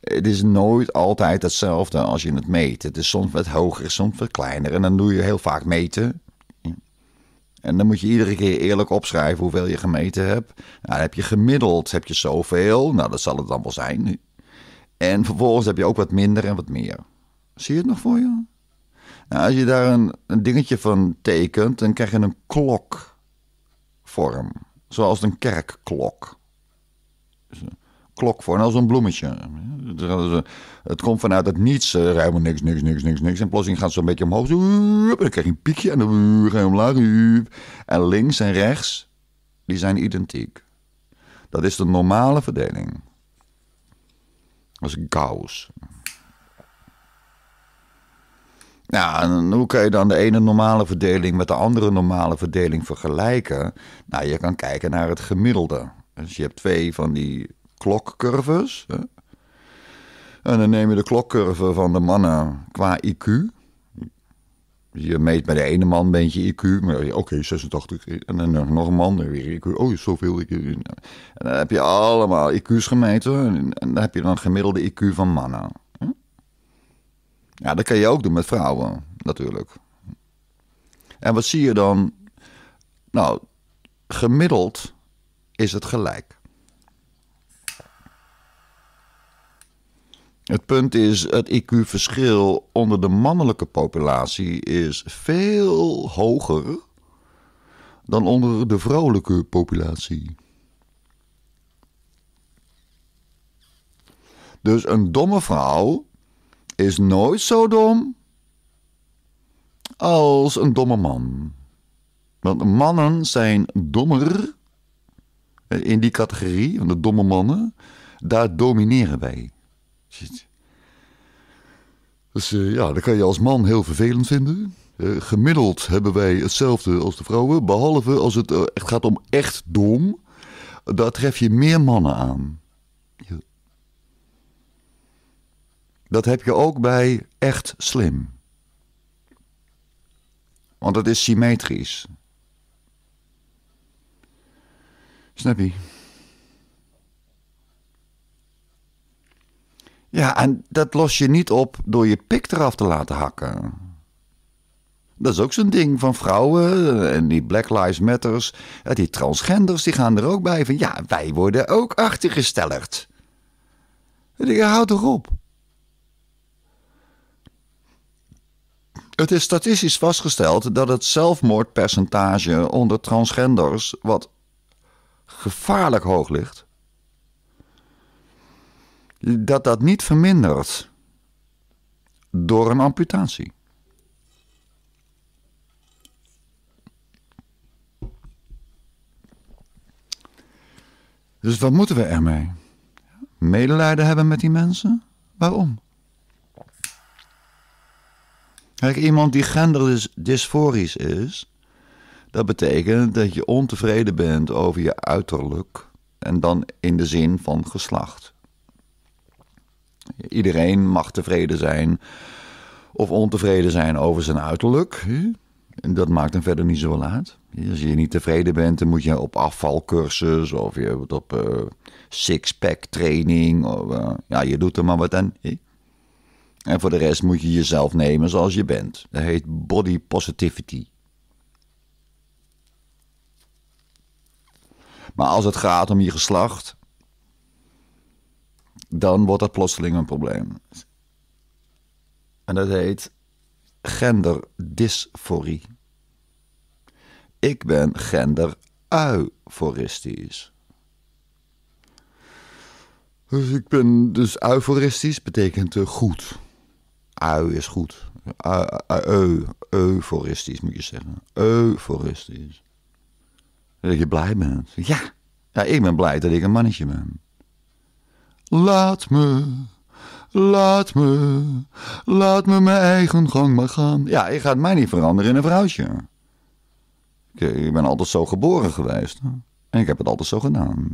Het is nooit altijd hetzelfde als je het meet. Het is soms wat hoger, soms wat kleiner. En dan doe je heel vaak meten. En dan moet je iedere keer eerlijk opschrijven hoeveel je gemeten hebt. Nou, heb je gemiddeld, heb je zoveel. Nou, dat zal het dan wel zijn. En vervolgens heb je ook wat minder en wat meer. Zie je het nog voor je? Nou, als je daar een dingetje van tekent, dan krijg je een klokvorm. Zoals een kerkklok. Dus klok voor, als een bloemetje. Het komt vanuit het niets, eh, er helemaal niks, niks, niks, niks, niks. En plotseling gaat ze een beetje omhoog. En dan krijg je een piekje en dan ga je omlaag. En links en rechts, die zijn identiek. Dat is de normale verdeling. Dat is Gauss. Ja, hoe kun je dan de ene normale verdeling met de andere normale verdeling vergelijken? Nou, je kan kijken naar het gemiddelde. Dus je hebt twee van die klokcurves. Hè? En dan neem je de klokcurve van de mannen qua IQ. Je meet bij de ene man een beetje IQ, maar oké, 86. En dan nog een man, weer IQ. Oh, zoveel IQ. En dan heb je allemaal IQ's gemeten. En dan heb je dan gemiddelde IQ van mannen. Ja, dat kan je ook doen met vrouwen, natuurlijk. En wat zie je dan? Nou, gemiddeld is het gelijk. Het punt is, het IQ-verschil onder de mannelijke populatie is veel hoger dan onder de vrouwelijke populatie. Dus een domme vrouw is nooit zo dom als een domme man. Want mannen zijn dommer eh, in die categorie, van de domme mannen, daar domineren wij. Dus eh, ja, dat kan je als man heel vervelend vinden. Eh, gemiddeld hebben wij hetzelfde als de vrouwen, behalve als het echt gaat om echt dom. Daar tref je meer mannen aan. Ja. Dat heb je ook bij echt slim. Want het is symmetrisch. Snap je? Ja, en dat los je niet op door je pik eraf te laten hakken. Dat is ook zo'n ding van vrouwen en die Black Lives Matters. Die transgenders die gaan er ook bij van ja, wij worden ook achtergesteld. Houd erop. Het is statistisch vastgesteld dat het zelfmoordpercentage onder transgenders, wat gevaarlijk hoog ligt, dat dat niet vermindert door een amputatie. Dus wat moeten we ermee? Medelijden hebben met die mensen? Waarom? Kijk, iemand die genderdysforisch is, dat betekent dat je ontevreden bent over je uiterlijk en dan in de zin van geslacht. Iedereen mag tevreden zijn of ontevreden zijn over zijn uiterlijk. Dat maakt hem verder niet zo laat. Als je niet tevreden bent, dan moet je op afvalcursus of je op uh, sixpack training. Of, eh, ja, je doet er maar wat aan. En voor de rest moet je jezelf nemen zoals je bent. Dat heet body positivity. Maar als het gaat om je geslacht, dan wordt dat plotseling een probleem. En dat heet genderdysforie. Ik ben genderuforistisch. Dus ik ben dus euforistisch, betekent eh, goed. AU is goed. Eu, euforistisch moet je zeggen. Euforistisch. Dat je blij bent. Ja. ja, ik ben blij dat ik een mannetje ben. Laat me, laat me, laat me mijn eigen gang maar gaan. Ja, ik ga het mij niet veranderen in een vrouwtje. Ik, ben altijd zo geboren geweest. En ik heb het altijd zo gedaan.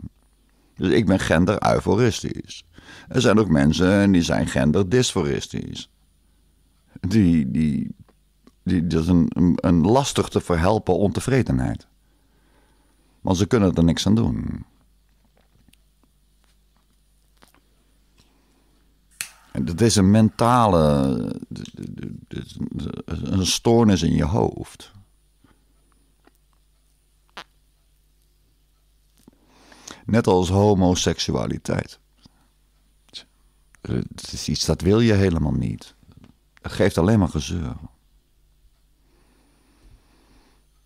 Dus ik ben gender-euforistisch. Er zijn ook mensen die zijn gender die, die, die, dat is een, een lastig te verhelpen ontevredenheid. Want ze kunnen er niks aan doen. En dat is een mentale een stoornis in je hoofd. Net als homoseksualiteit. Het is iets dat wil je helemaal niet geeft alleen maar gezeur.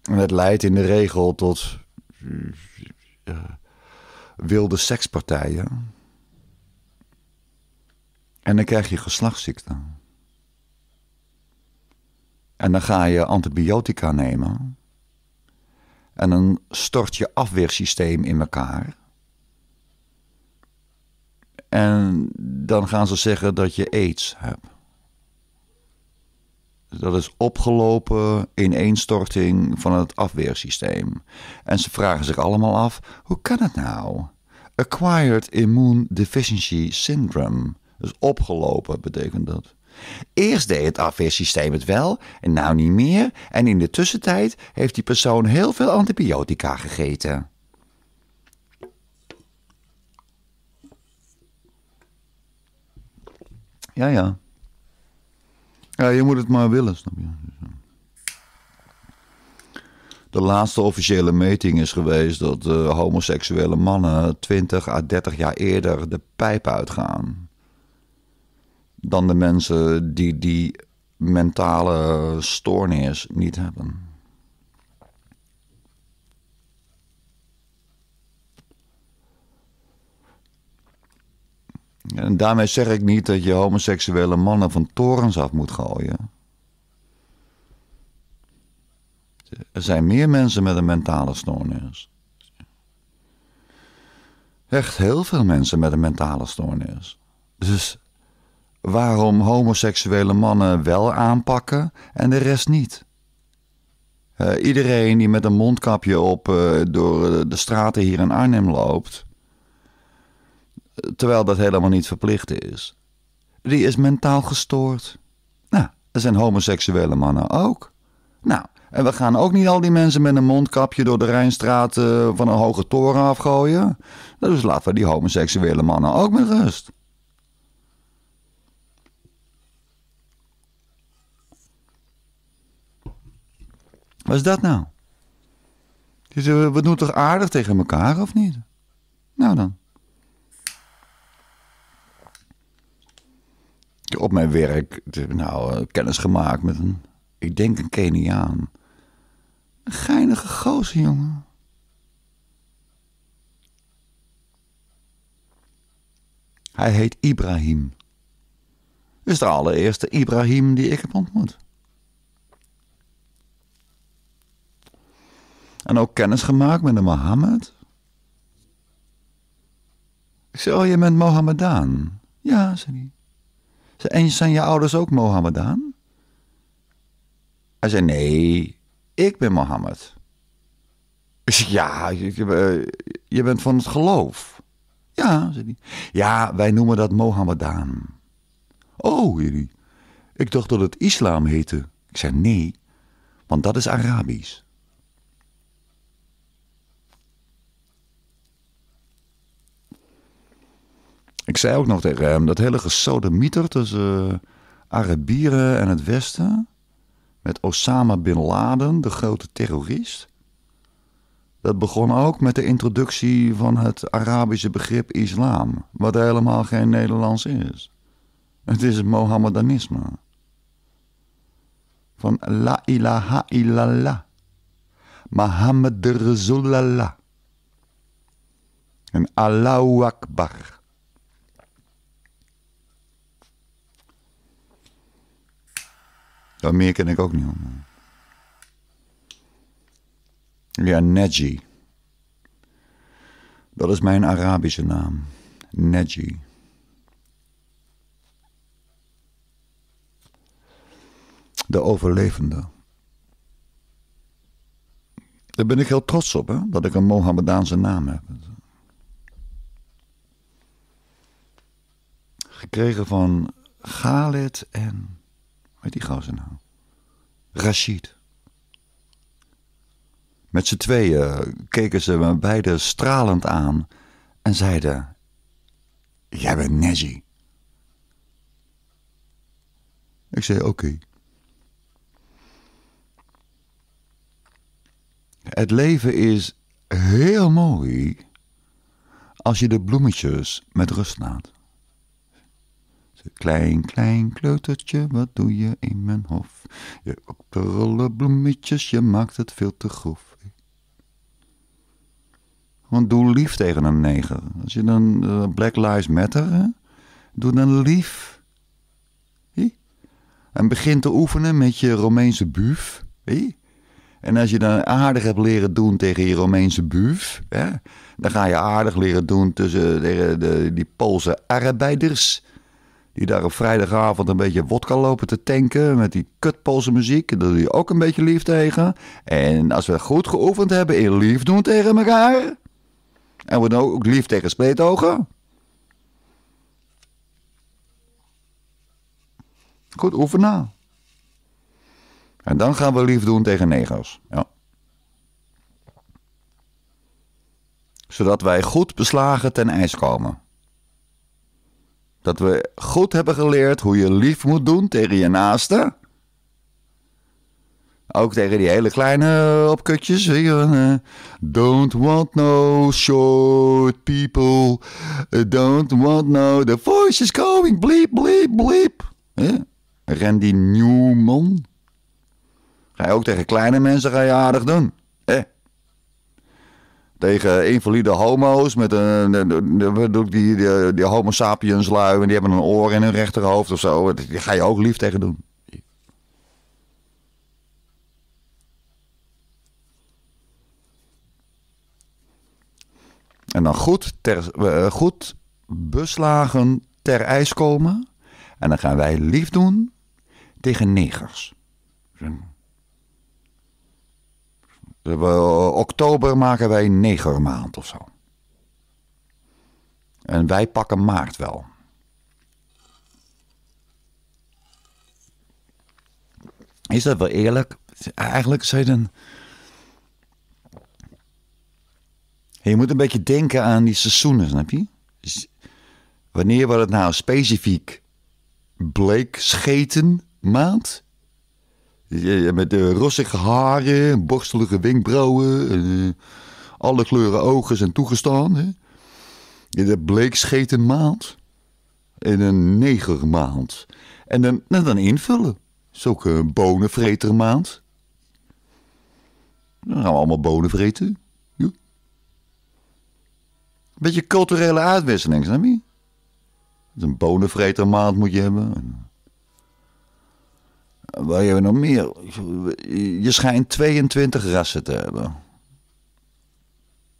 En het leidt in de regel tot eh, wilde sekspartijen. En dan krijg je geslachtsziekte En dan ga je antibiotica nemen. En dan stort je afweersysteem in elkaar. En dan gaan ze zeggen dat je aids hebt dat is opgelopen ineenstorting van het afweersysteem. En ze vragen zich allemaal af: hoe kan het nou? Acquired Immune Deficiency Syndrome. Dus opgelopen betekent dat. Eerst deed het afweersysteem het wel en nou niet meer. En in de tussentijd heeft die persoon heel veel antibiotica gegeten. Ja, ja. Ja, je moet het maar willen, snap je. Dus, eh. De laatste officiële meting is geweest dat eh, homoseksuele mannen 20 à 30 jaar eerder de pijp uitgaan. Dan de mensen die die mentale stoornis niet hebben. En daarmee zeg ik niet dat je homoseksuele mannen van torens af moet gooien. Er zijn meer mensen met een mentale stoornis. Echt heel veel mensen met een mentale stoornis. Dus waarom homoseksuele mannen wel aanpakken en de rest niet? Eh, iedereen die met een mondkapje op eh, door de straten hier in Arnhem loopt, terwijl dat helemaal niet verplicht is. Die is mentaal gestoord. Nou, er zijn homoseksuele mannen ook. Nou, en we gaan ook niet al die mensen met een mondkapje door de Rijnstraat eh, van een hoge toren afgooien. Dus laten we die homoseksuele mannen ook met rust. Wat is dat nou? Eh, we doen toch aardig tegen elkaar, of niet? Nou dan. op mijn werk nou, eh, kennis gemaakt met een, ik denk een Keniaan. Een geinige gozer, jongen. Hij heet Ibrahim. Dat is de allereerste Ibrahim die ik heb ontmoet. En ook kennis gemaakt met een Mohammed. Zo, oh, je bent Mohammedaan. Ja, zei hij. En zijn je ouders ook Mohammedaan? Hij zei, nee, ik ben Mohammed. Ik zei, ja, je, eh, je bent van het geloof. Ja, zei hij. Ja, wij noemen dat Mohammedaan. Oh, jullie. Ik dacht dat het islam heette. Ik zei, nee, want dat is Arabisch. Ik zei ook nog tegen hem, dat hele gesodemieter tussen eh, Arabieren en het Westen, met Osama Bin Laden, de grote terrorist, dat begon ook met de introductie van het Arabische begrip islam, wat helemaal geen Nederlands is. Het is het Mohammedanisme. Van la ilaha illallah. Mohammed Rasulallah. En Allahu Akbar. Dat meer ken ik ook niet. Ja, Neji. Dat is mijn Arabische naam. Neji. De overlevende. Daar ben ik heel trots op, hè? dat ik een Mohammedaanse naam heb. Gekregen van Galit en heet die gozer nou? Rashid. Met z'n tweeën keken ze me beide stralend aan en zeiden: Jij bent Neji. Ik zei: Oké. Het leven is heel mooi als je de bloemetjes met rust laat. Klein, klein kleutertje, wat doe je in mijn hof? Je rolle bloemetjes, je maakt het veel te grof. Want doe lief tegen een neger. Als je dan eh, Black Lives Matter, doe dan lief. En begin te oefenen met je Romeinse buuf. En als je dan aardig hebt leren doen tegen je Romeinse buuf, hè? dan ga je aardig leren doen tussen de, eh, de, die Poolse arbeiders die daar op vrijdagavond een beetje kan lopen te tanken met die kutpolse muziek. dat doe je ook een beetje lief tegen. En als we goed geoefend hebben in lief doen tegen elkaar. En we doen ook lief tegen spleetogen. Goed, oefenen. En dan gaan we lief doen tegen negers. Ja. Zodat wij goed beslagen ten ijs komen dat we goed hebben geleerd hoe je lief moet doen tegen je naaste. Ook tegen die hele kleine opkutjes. Eh, don't want no short people. Eh, don't want no... The voice is going bleep, bleep, bleep. Eh, Randy Newman. Ga je ook tegen kleine mensen ga je aardig doen. Eh tegen invalide homo's. Met een, die, die, die, die homo sapiens lui. En die hebben een oor in hun rechterhoofd of zo. die ga je ook lief tegen doen. En dan goed, ter, eh, goed beslagen ter ijs komen. En dan gaan wij lief doen tegen negers. Dus eh, oktober maken wij negermaand of zo. En wij pakken maart wel. Is dat wel eerlijk? Eigenlijk zijn dan. Je moet een beetje denken aan die seizoenen, snap je? Dus wanneer wordt het nou specifiek scheten, maand? Met uh, rossige haren, borstelige wenkbrauwen. Uh, alle kleuren ogen zijn toegestaan. Hè? In de maand, En een negermaand. En dan, net nou, dan invullen. Zulke bonenvretermaand. Dan nou, gaan nou, we allemaal bonenvreten. Een Beetje culturele uitwisseling, snap je? Een bonenvretermaand moet je hebben. Waar hebben nog meer? Je schijnt 22 rassen te hebben.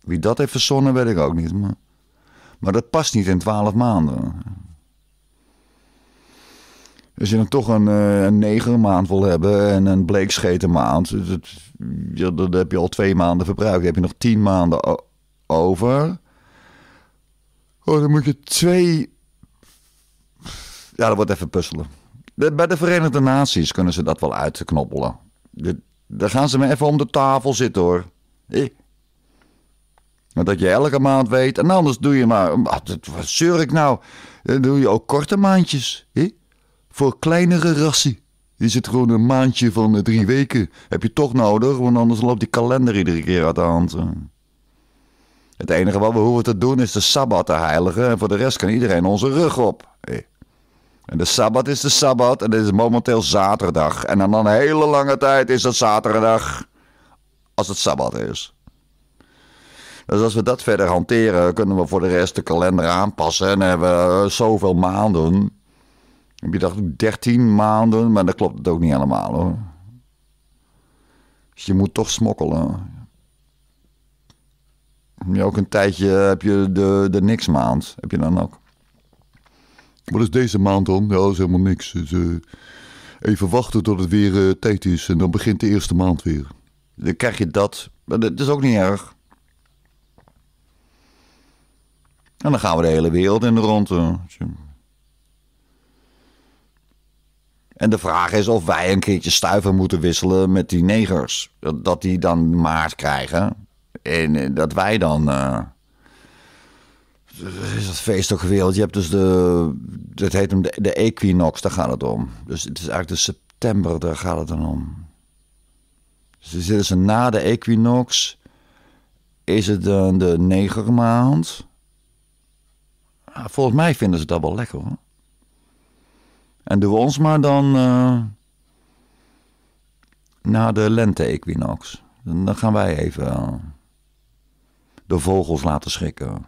Wie dat heeft verzonnen, weet ik ook niet. Maar, maar dat past niet in 12 maanden. Als je dan toch een, eh, een maand wil hebben en een bleekschetenmaand, maand. dat, heb je al twee maanden verbruikt. Dan heb je nog tien maanden over. Oh, dan moet je twee. Ja, dat wordt even puzzelen bij de Verenigde Naties kunnen ze dat wel uitknoppelen. De, daar gaan ze me even om de tafel zitten hoor. Want Dat je elke maand weet. En anders doe je maar. Wat, wat zeur ik nou? Dan doe je ook korte maandjes. He? Voor kleinere rassie. Is het gewoon een maandje van drie weken? Heb je toch nodig, want anders loopt die kalender iedere keer uit de hand. Het enige wat we hoeven te doen is de sabbat te heiligen. En voor de rest kan iedereen onze rug op. En de Sabbat is de Sabbat en het is momenteel zaterdag. En dan een hele lange tijd is dat zaterdag als het Sabbat is. Dus als we dat verder hanteren, kunnen we voor de rest de kalender aanpassen. En hebben we eh, zoveel maanden. Heb je dacht 13 maanden, maar dat klopt het ook niet helemaal hoor. Dus je moet toch smokkelen. Heb je ook een tijdje heb je de, de niks maand. Heb je dan ook. Wat is deze maand dan? Ja, dat is helemaal niks. Dus, even wachten tot het weer eh, tijd is en dan begint de eerste maand weer. Dan krijg je dat. Maar dat is ook niet erg. En dan gaan we de hele wereld in de rondte. Eh. En de vraag is of wij een keertje stuiver moeten wisselen met die negers. Dat die dan maart krijgen. En dat wij dan is dat feest toch weer? je hebt dus de, het heet hem de, de, equinox, daar gaat het om. Dus het is eigenlijk de september, daar gaat het dan om. Dus zitten is na de equinox, is het dan de negermaand. Ah, volgens mij vinden ze dat wel lekker hoor. En doen we ons maar dan uh, na de lente-equinox. Dan gaan wij even eh, de vogels laten schrikken.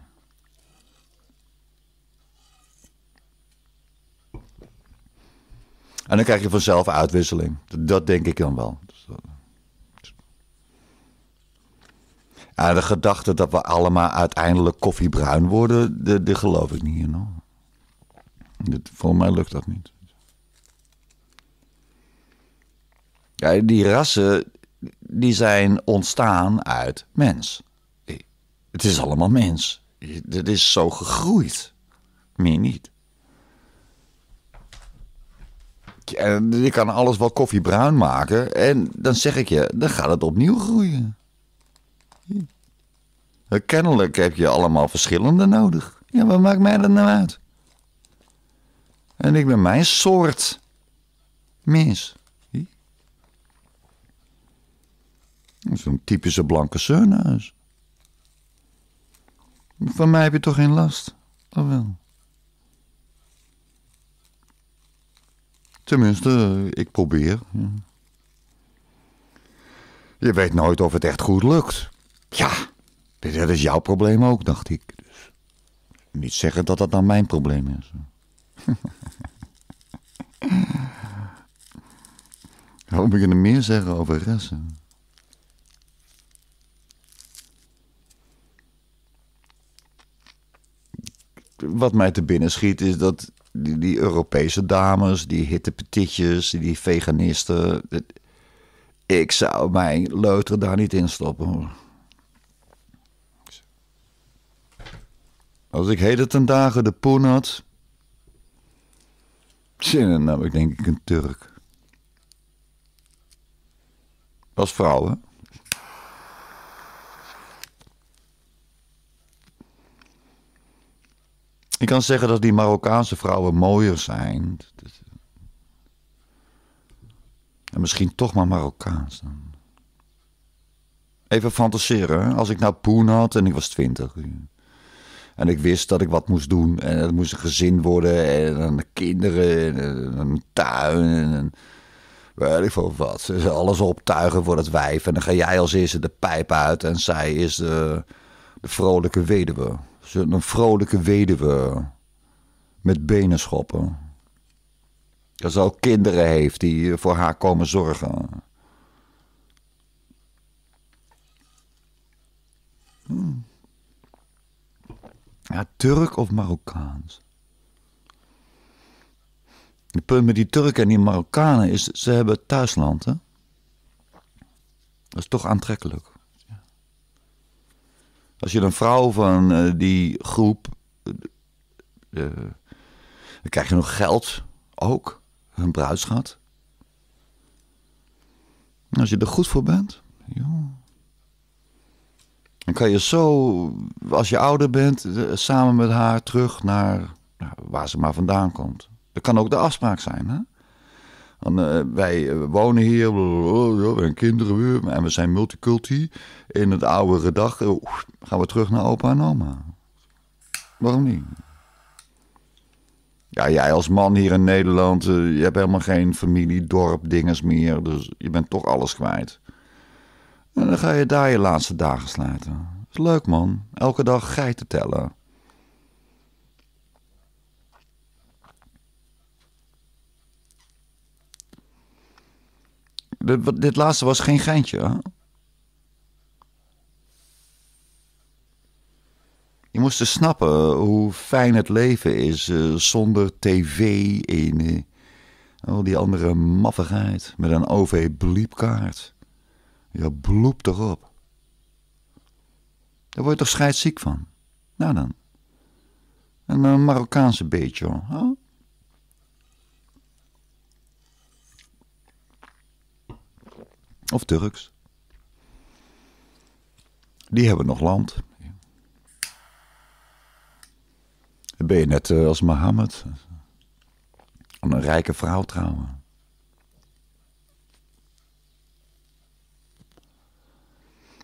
En dan krijg je vanzelf uitwisseling. Dat denk ik dan wel. de gedachte dat we allemaal uiteindelijk koffiebruin worden, die geloof ik niet. You know? mij lukt dat niet. Ja, die rassen, die zijn ontstaan uit mens. Het is allemaal mens. Het is zo gegroeid. Meer niet. je kan alles wel koffiebruin maken. En dan zeg ik je, dan gaat het opnieuw groeien. Kennelijk heb je allemaal verschillende nodig. Ja, wat maakt mij dat nou uit? En ik ben mijn soort mens. Hm? Zo'n typische blanke zeunhuis. Van mij heb je toch geen last? Of wel? Tenminste, eh, ik probeer. Je weet nooit of het echt goed lukt. Ja, dat is jouw probleem ook, dacht ik. Dus niet zeggen dat dat nou mijn probleem is. Wat moet je er meer zeggen over ressen? Wat mij te binnen schiet is dat die, die Europese dames, die hittepetitjes, die veganisten. Ik zou mijn leuter daar niet in stoppen hoor. Als ik heden ten dagen de poen had. Zin nam nou, ik denk ik een Turk. vrouw vrouwen. Je kan zeggen dat die Marokkaanse vrouwen mooier zijn. En misschien toch maar Marokkaans dan. Even fantaseren. Als ik nou poen had en ik was twintig. Eh, en ik wist dat ik wat moest doen. En het moest een gezin worden. En kinderen. En een eh, tuin. En weet ik veel wat. Ze alles optuigen voor het wijf. En dan ga jij als eerste de pijp uit. En zij is de, de vrolijke weduwe. Een vrolijke weduwe. Met benenschoppen. Dat ze ook kinderen heeft die eh, voor haar komen zorgen. Hm. Turk of Marokkaans? Het punt met die Turken en die Marokkanen is, ze hebben thuisland, Dat is toch aantrekkelijk. Als je een vrouw van eh, die groep. Uh, dan krijg je nog geld ook. Een bruidschat. als je er goed voor bent. dan kan je zo, als je ouder bent, samen met haar terug naar nou, waar ze maar vandaan komt. Dat kan ook de afspraak zijn, hè? Eh, wij eh, wonen hier, hebben kinderen, en we zijn multiculti. In het oude dag. Eh, gaan we terug naar opa en oma. Waarom niet? Ja, jij als man hier in Nederland, je hebt helemaal geen familie, dorp, dinges meer. Dus je bent toch alles kwijt. En dan ga je daar je laatste dagen sluiten. Dat is leuk, man. Elke dag geiten tellen. Dit, dit laatste was geen geintje. Hè? Je moest dus snappen eh, hoe fijn het leven is eh, zonder tv en eh, al die andere maffigheid. Met een OV-bliepkaart. Je bloept erop. Daar word je toch scheidsziek van? Nou dan. Een Marokkaanse beetje hoor. Oh, Of Turks. Die hebben nog land. Dan ben je net eh, als Mohammed. Een rijke vrouw trouwen.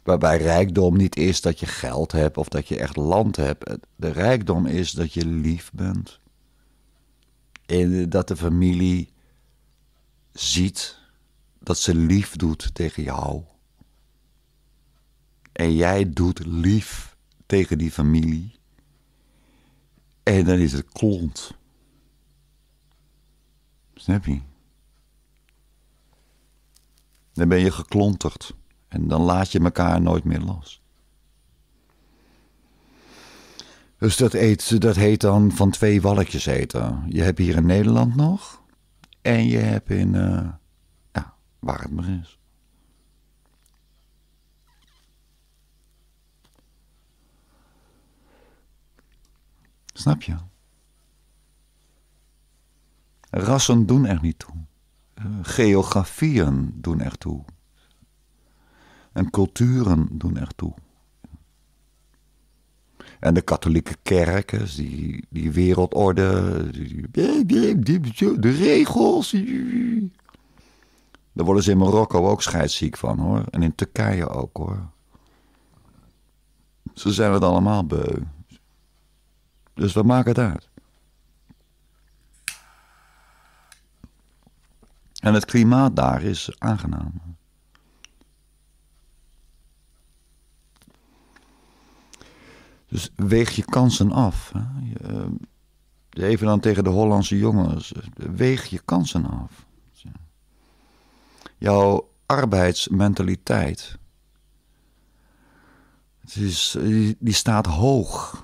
Waarbij rijkdom niet is dat je geld hebt of dat je echt land hebt. De rijkdom is dat je lief bent. En dat de familie ziet dat ze lief doet tegen jou. En jij doet lief tegen die familie. En dan is het klont. Snap je? Dan ben je geklonterd. En dan laat je elkaar nooit meer los. Dus dat, eet, dat heet dan van twee walletjes eten. Je hebt hier in Nederland nog. En je hebt in eh, maar is. Snap je? Rassen doen er niet toe. Geografieën doen er toe. En culturen doen er toe. En de katholieke kerken, die, die wereldorde, die, die, die, de regels. Daar worden ze in Marokko ook scheidsziek van hoor. En in Turkije ook hoor. Ze zijn het allemaal beu. Dus wat maakt het uit? En het klimaat daar is aangenaam. Dus weeg je kansen af. Hè? Eh, even dan tegen de Hollandse jongens. Weeg je kansen af jouw arbeidsmentaliteit. Het is, die staat hoog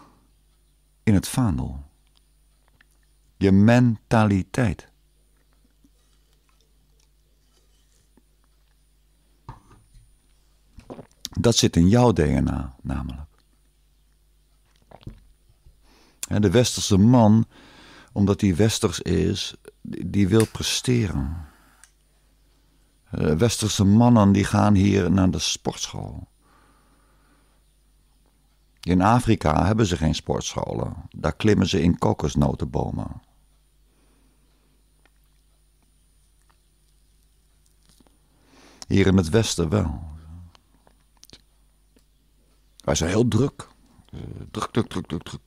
in het vaandel. Je mentaliteit. Dat zit in jouw DNA namelijk. De westerse man, omdat hij westers is, die wil presteren westerse mannen die gaan hier naar de sportschool. In Afrika hebben ze geen sportscholen. Daar klimmen ze in kokosnotenbomen. Hier in het Westen wel. Wij zijn heel druk. Druk, druk, druk, druk, druk.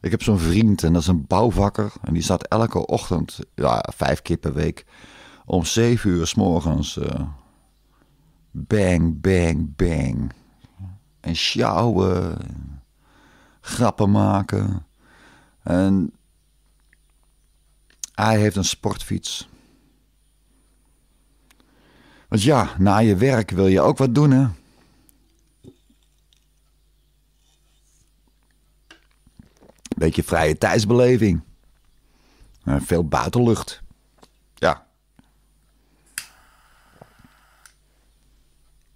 Ik heb zo'n vriend en dat is een bouwvakker. En die zat elke ochtend, ja, vijf keer per week, om zeven uur s morgens. Eh, bang, bang, bang. En sjouwen. Grappen maken. En hij heeft een sportfiets. Want ja, na je werk wil je ook wat doen, hè? Beetje vrije tijdsbeleving. Eh, veel buitenlucht.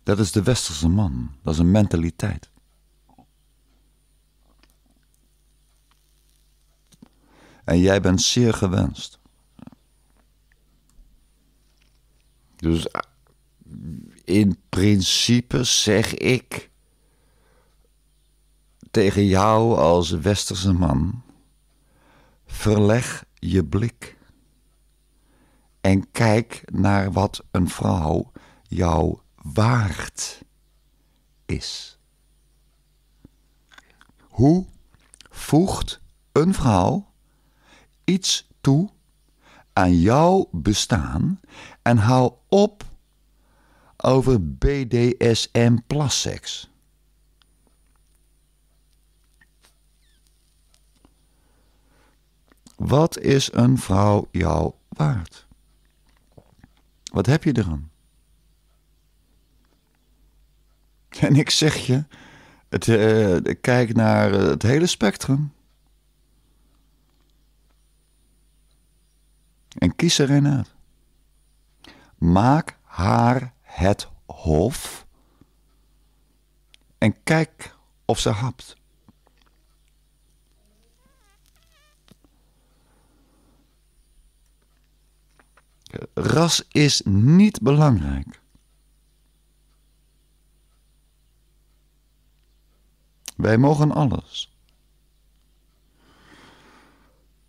Dat is de westerse man. Dat is een mentaliteit. En jij bent zeer gewenst. Dus eh, in principe zeg ik tegen jou als westerse man: verleg je blik en kijk naar wat een vrouw jou waard is. Hoe voegt een vrouw iets toe aan jouw bestaan en hou op over BDSM plassex Wat is een vrouw jou waard? Wat heb je eraan? En ik zeg je, het, eh, kijk naar eh, het hele spectrum. En kies er een uit. Maak haar het hof. En kijk of ze hapt. Ras is niet belangrijk. Wij mogen alles.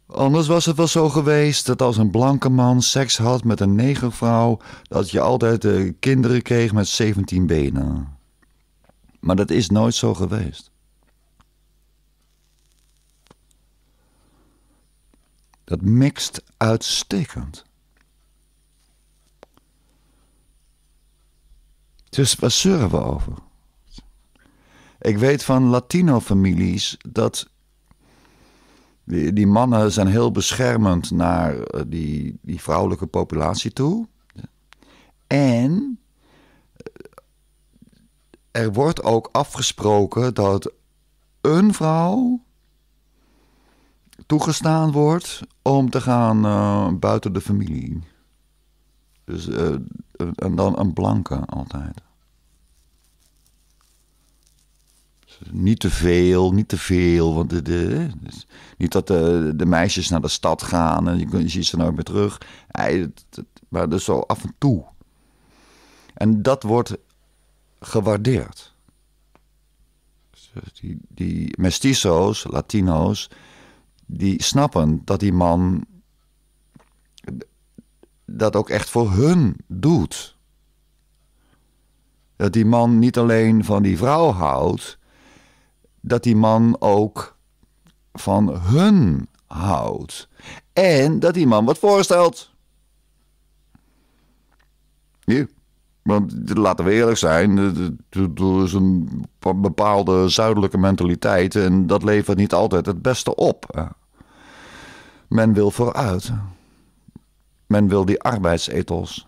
Anders was het wel zo geweest dat als een blanke man seks had met een vrouw, dat je altijd kinderen kreeg met 17 benen. Maar dat is nooit zo geweest. Dat mixt uitstekend. Dus waar zeuren we over? Ik weet van Latino-families dat die, mannen zijn heel beschermend naar eh, die, die vrouwelijke populatie toe. En eh, er wordt ook afgesproken dat een vrouw toegestaan wordt om te gaan eh, buiten de familie. Dus, en dan een blanke altijd. Niet te veel, niet te veel. Want dus niet dat de, meisjes naar de stad gaan en je, ziet ze nooit meer terug. maar dus zo af en toe. En dat wordt gewaardeerd. Dus die, die mestizo's, Latino's, die snappen dat die man dat ook echt voor hun doet. Dat die man niet alleen van die vrouw houdt, dat die man ook van hun houdt. En dat die man wat voorstelt. Nu. Want laten we eerlijk zijn, er is een bepaalde zuidelijke mentaliteit en dat levert niet altijd het beste op. Men wil vooruit. Men wil die arbeidsethos.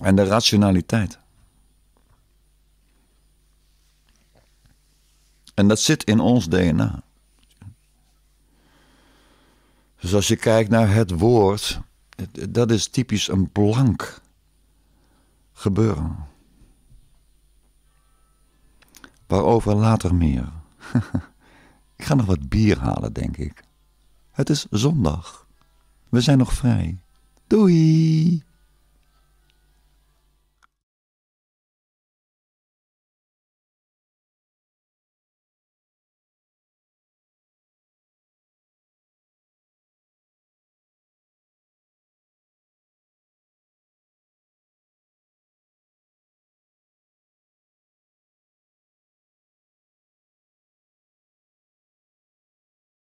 en de rationaliteit. En dat zit in ons DNA. Dus als je kijkt naar het woord, dat is typisch een blank gebeuren. Waarover later meer. ik ga nog wat bier halen, denk ik. Het is zondag. We zijn nog vrij. Doei!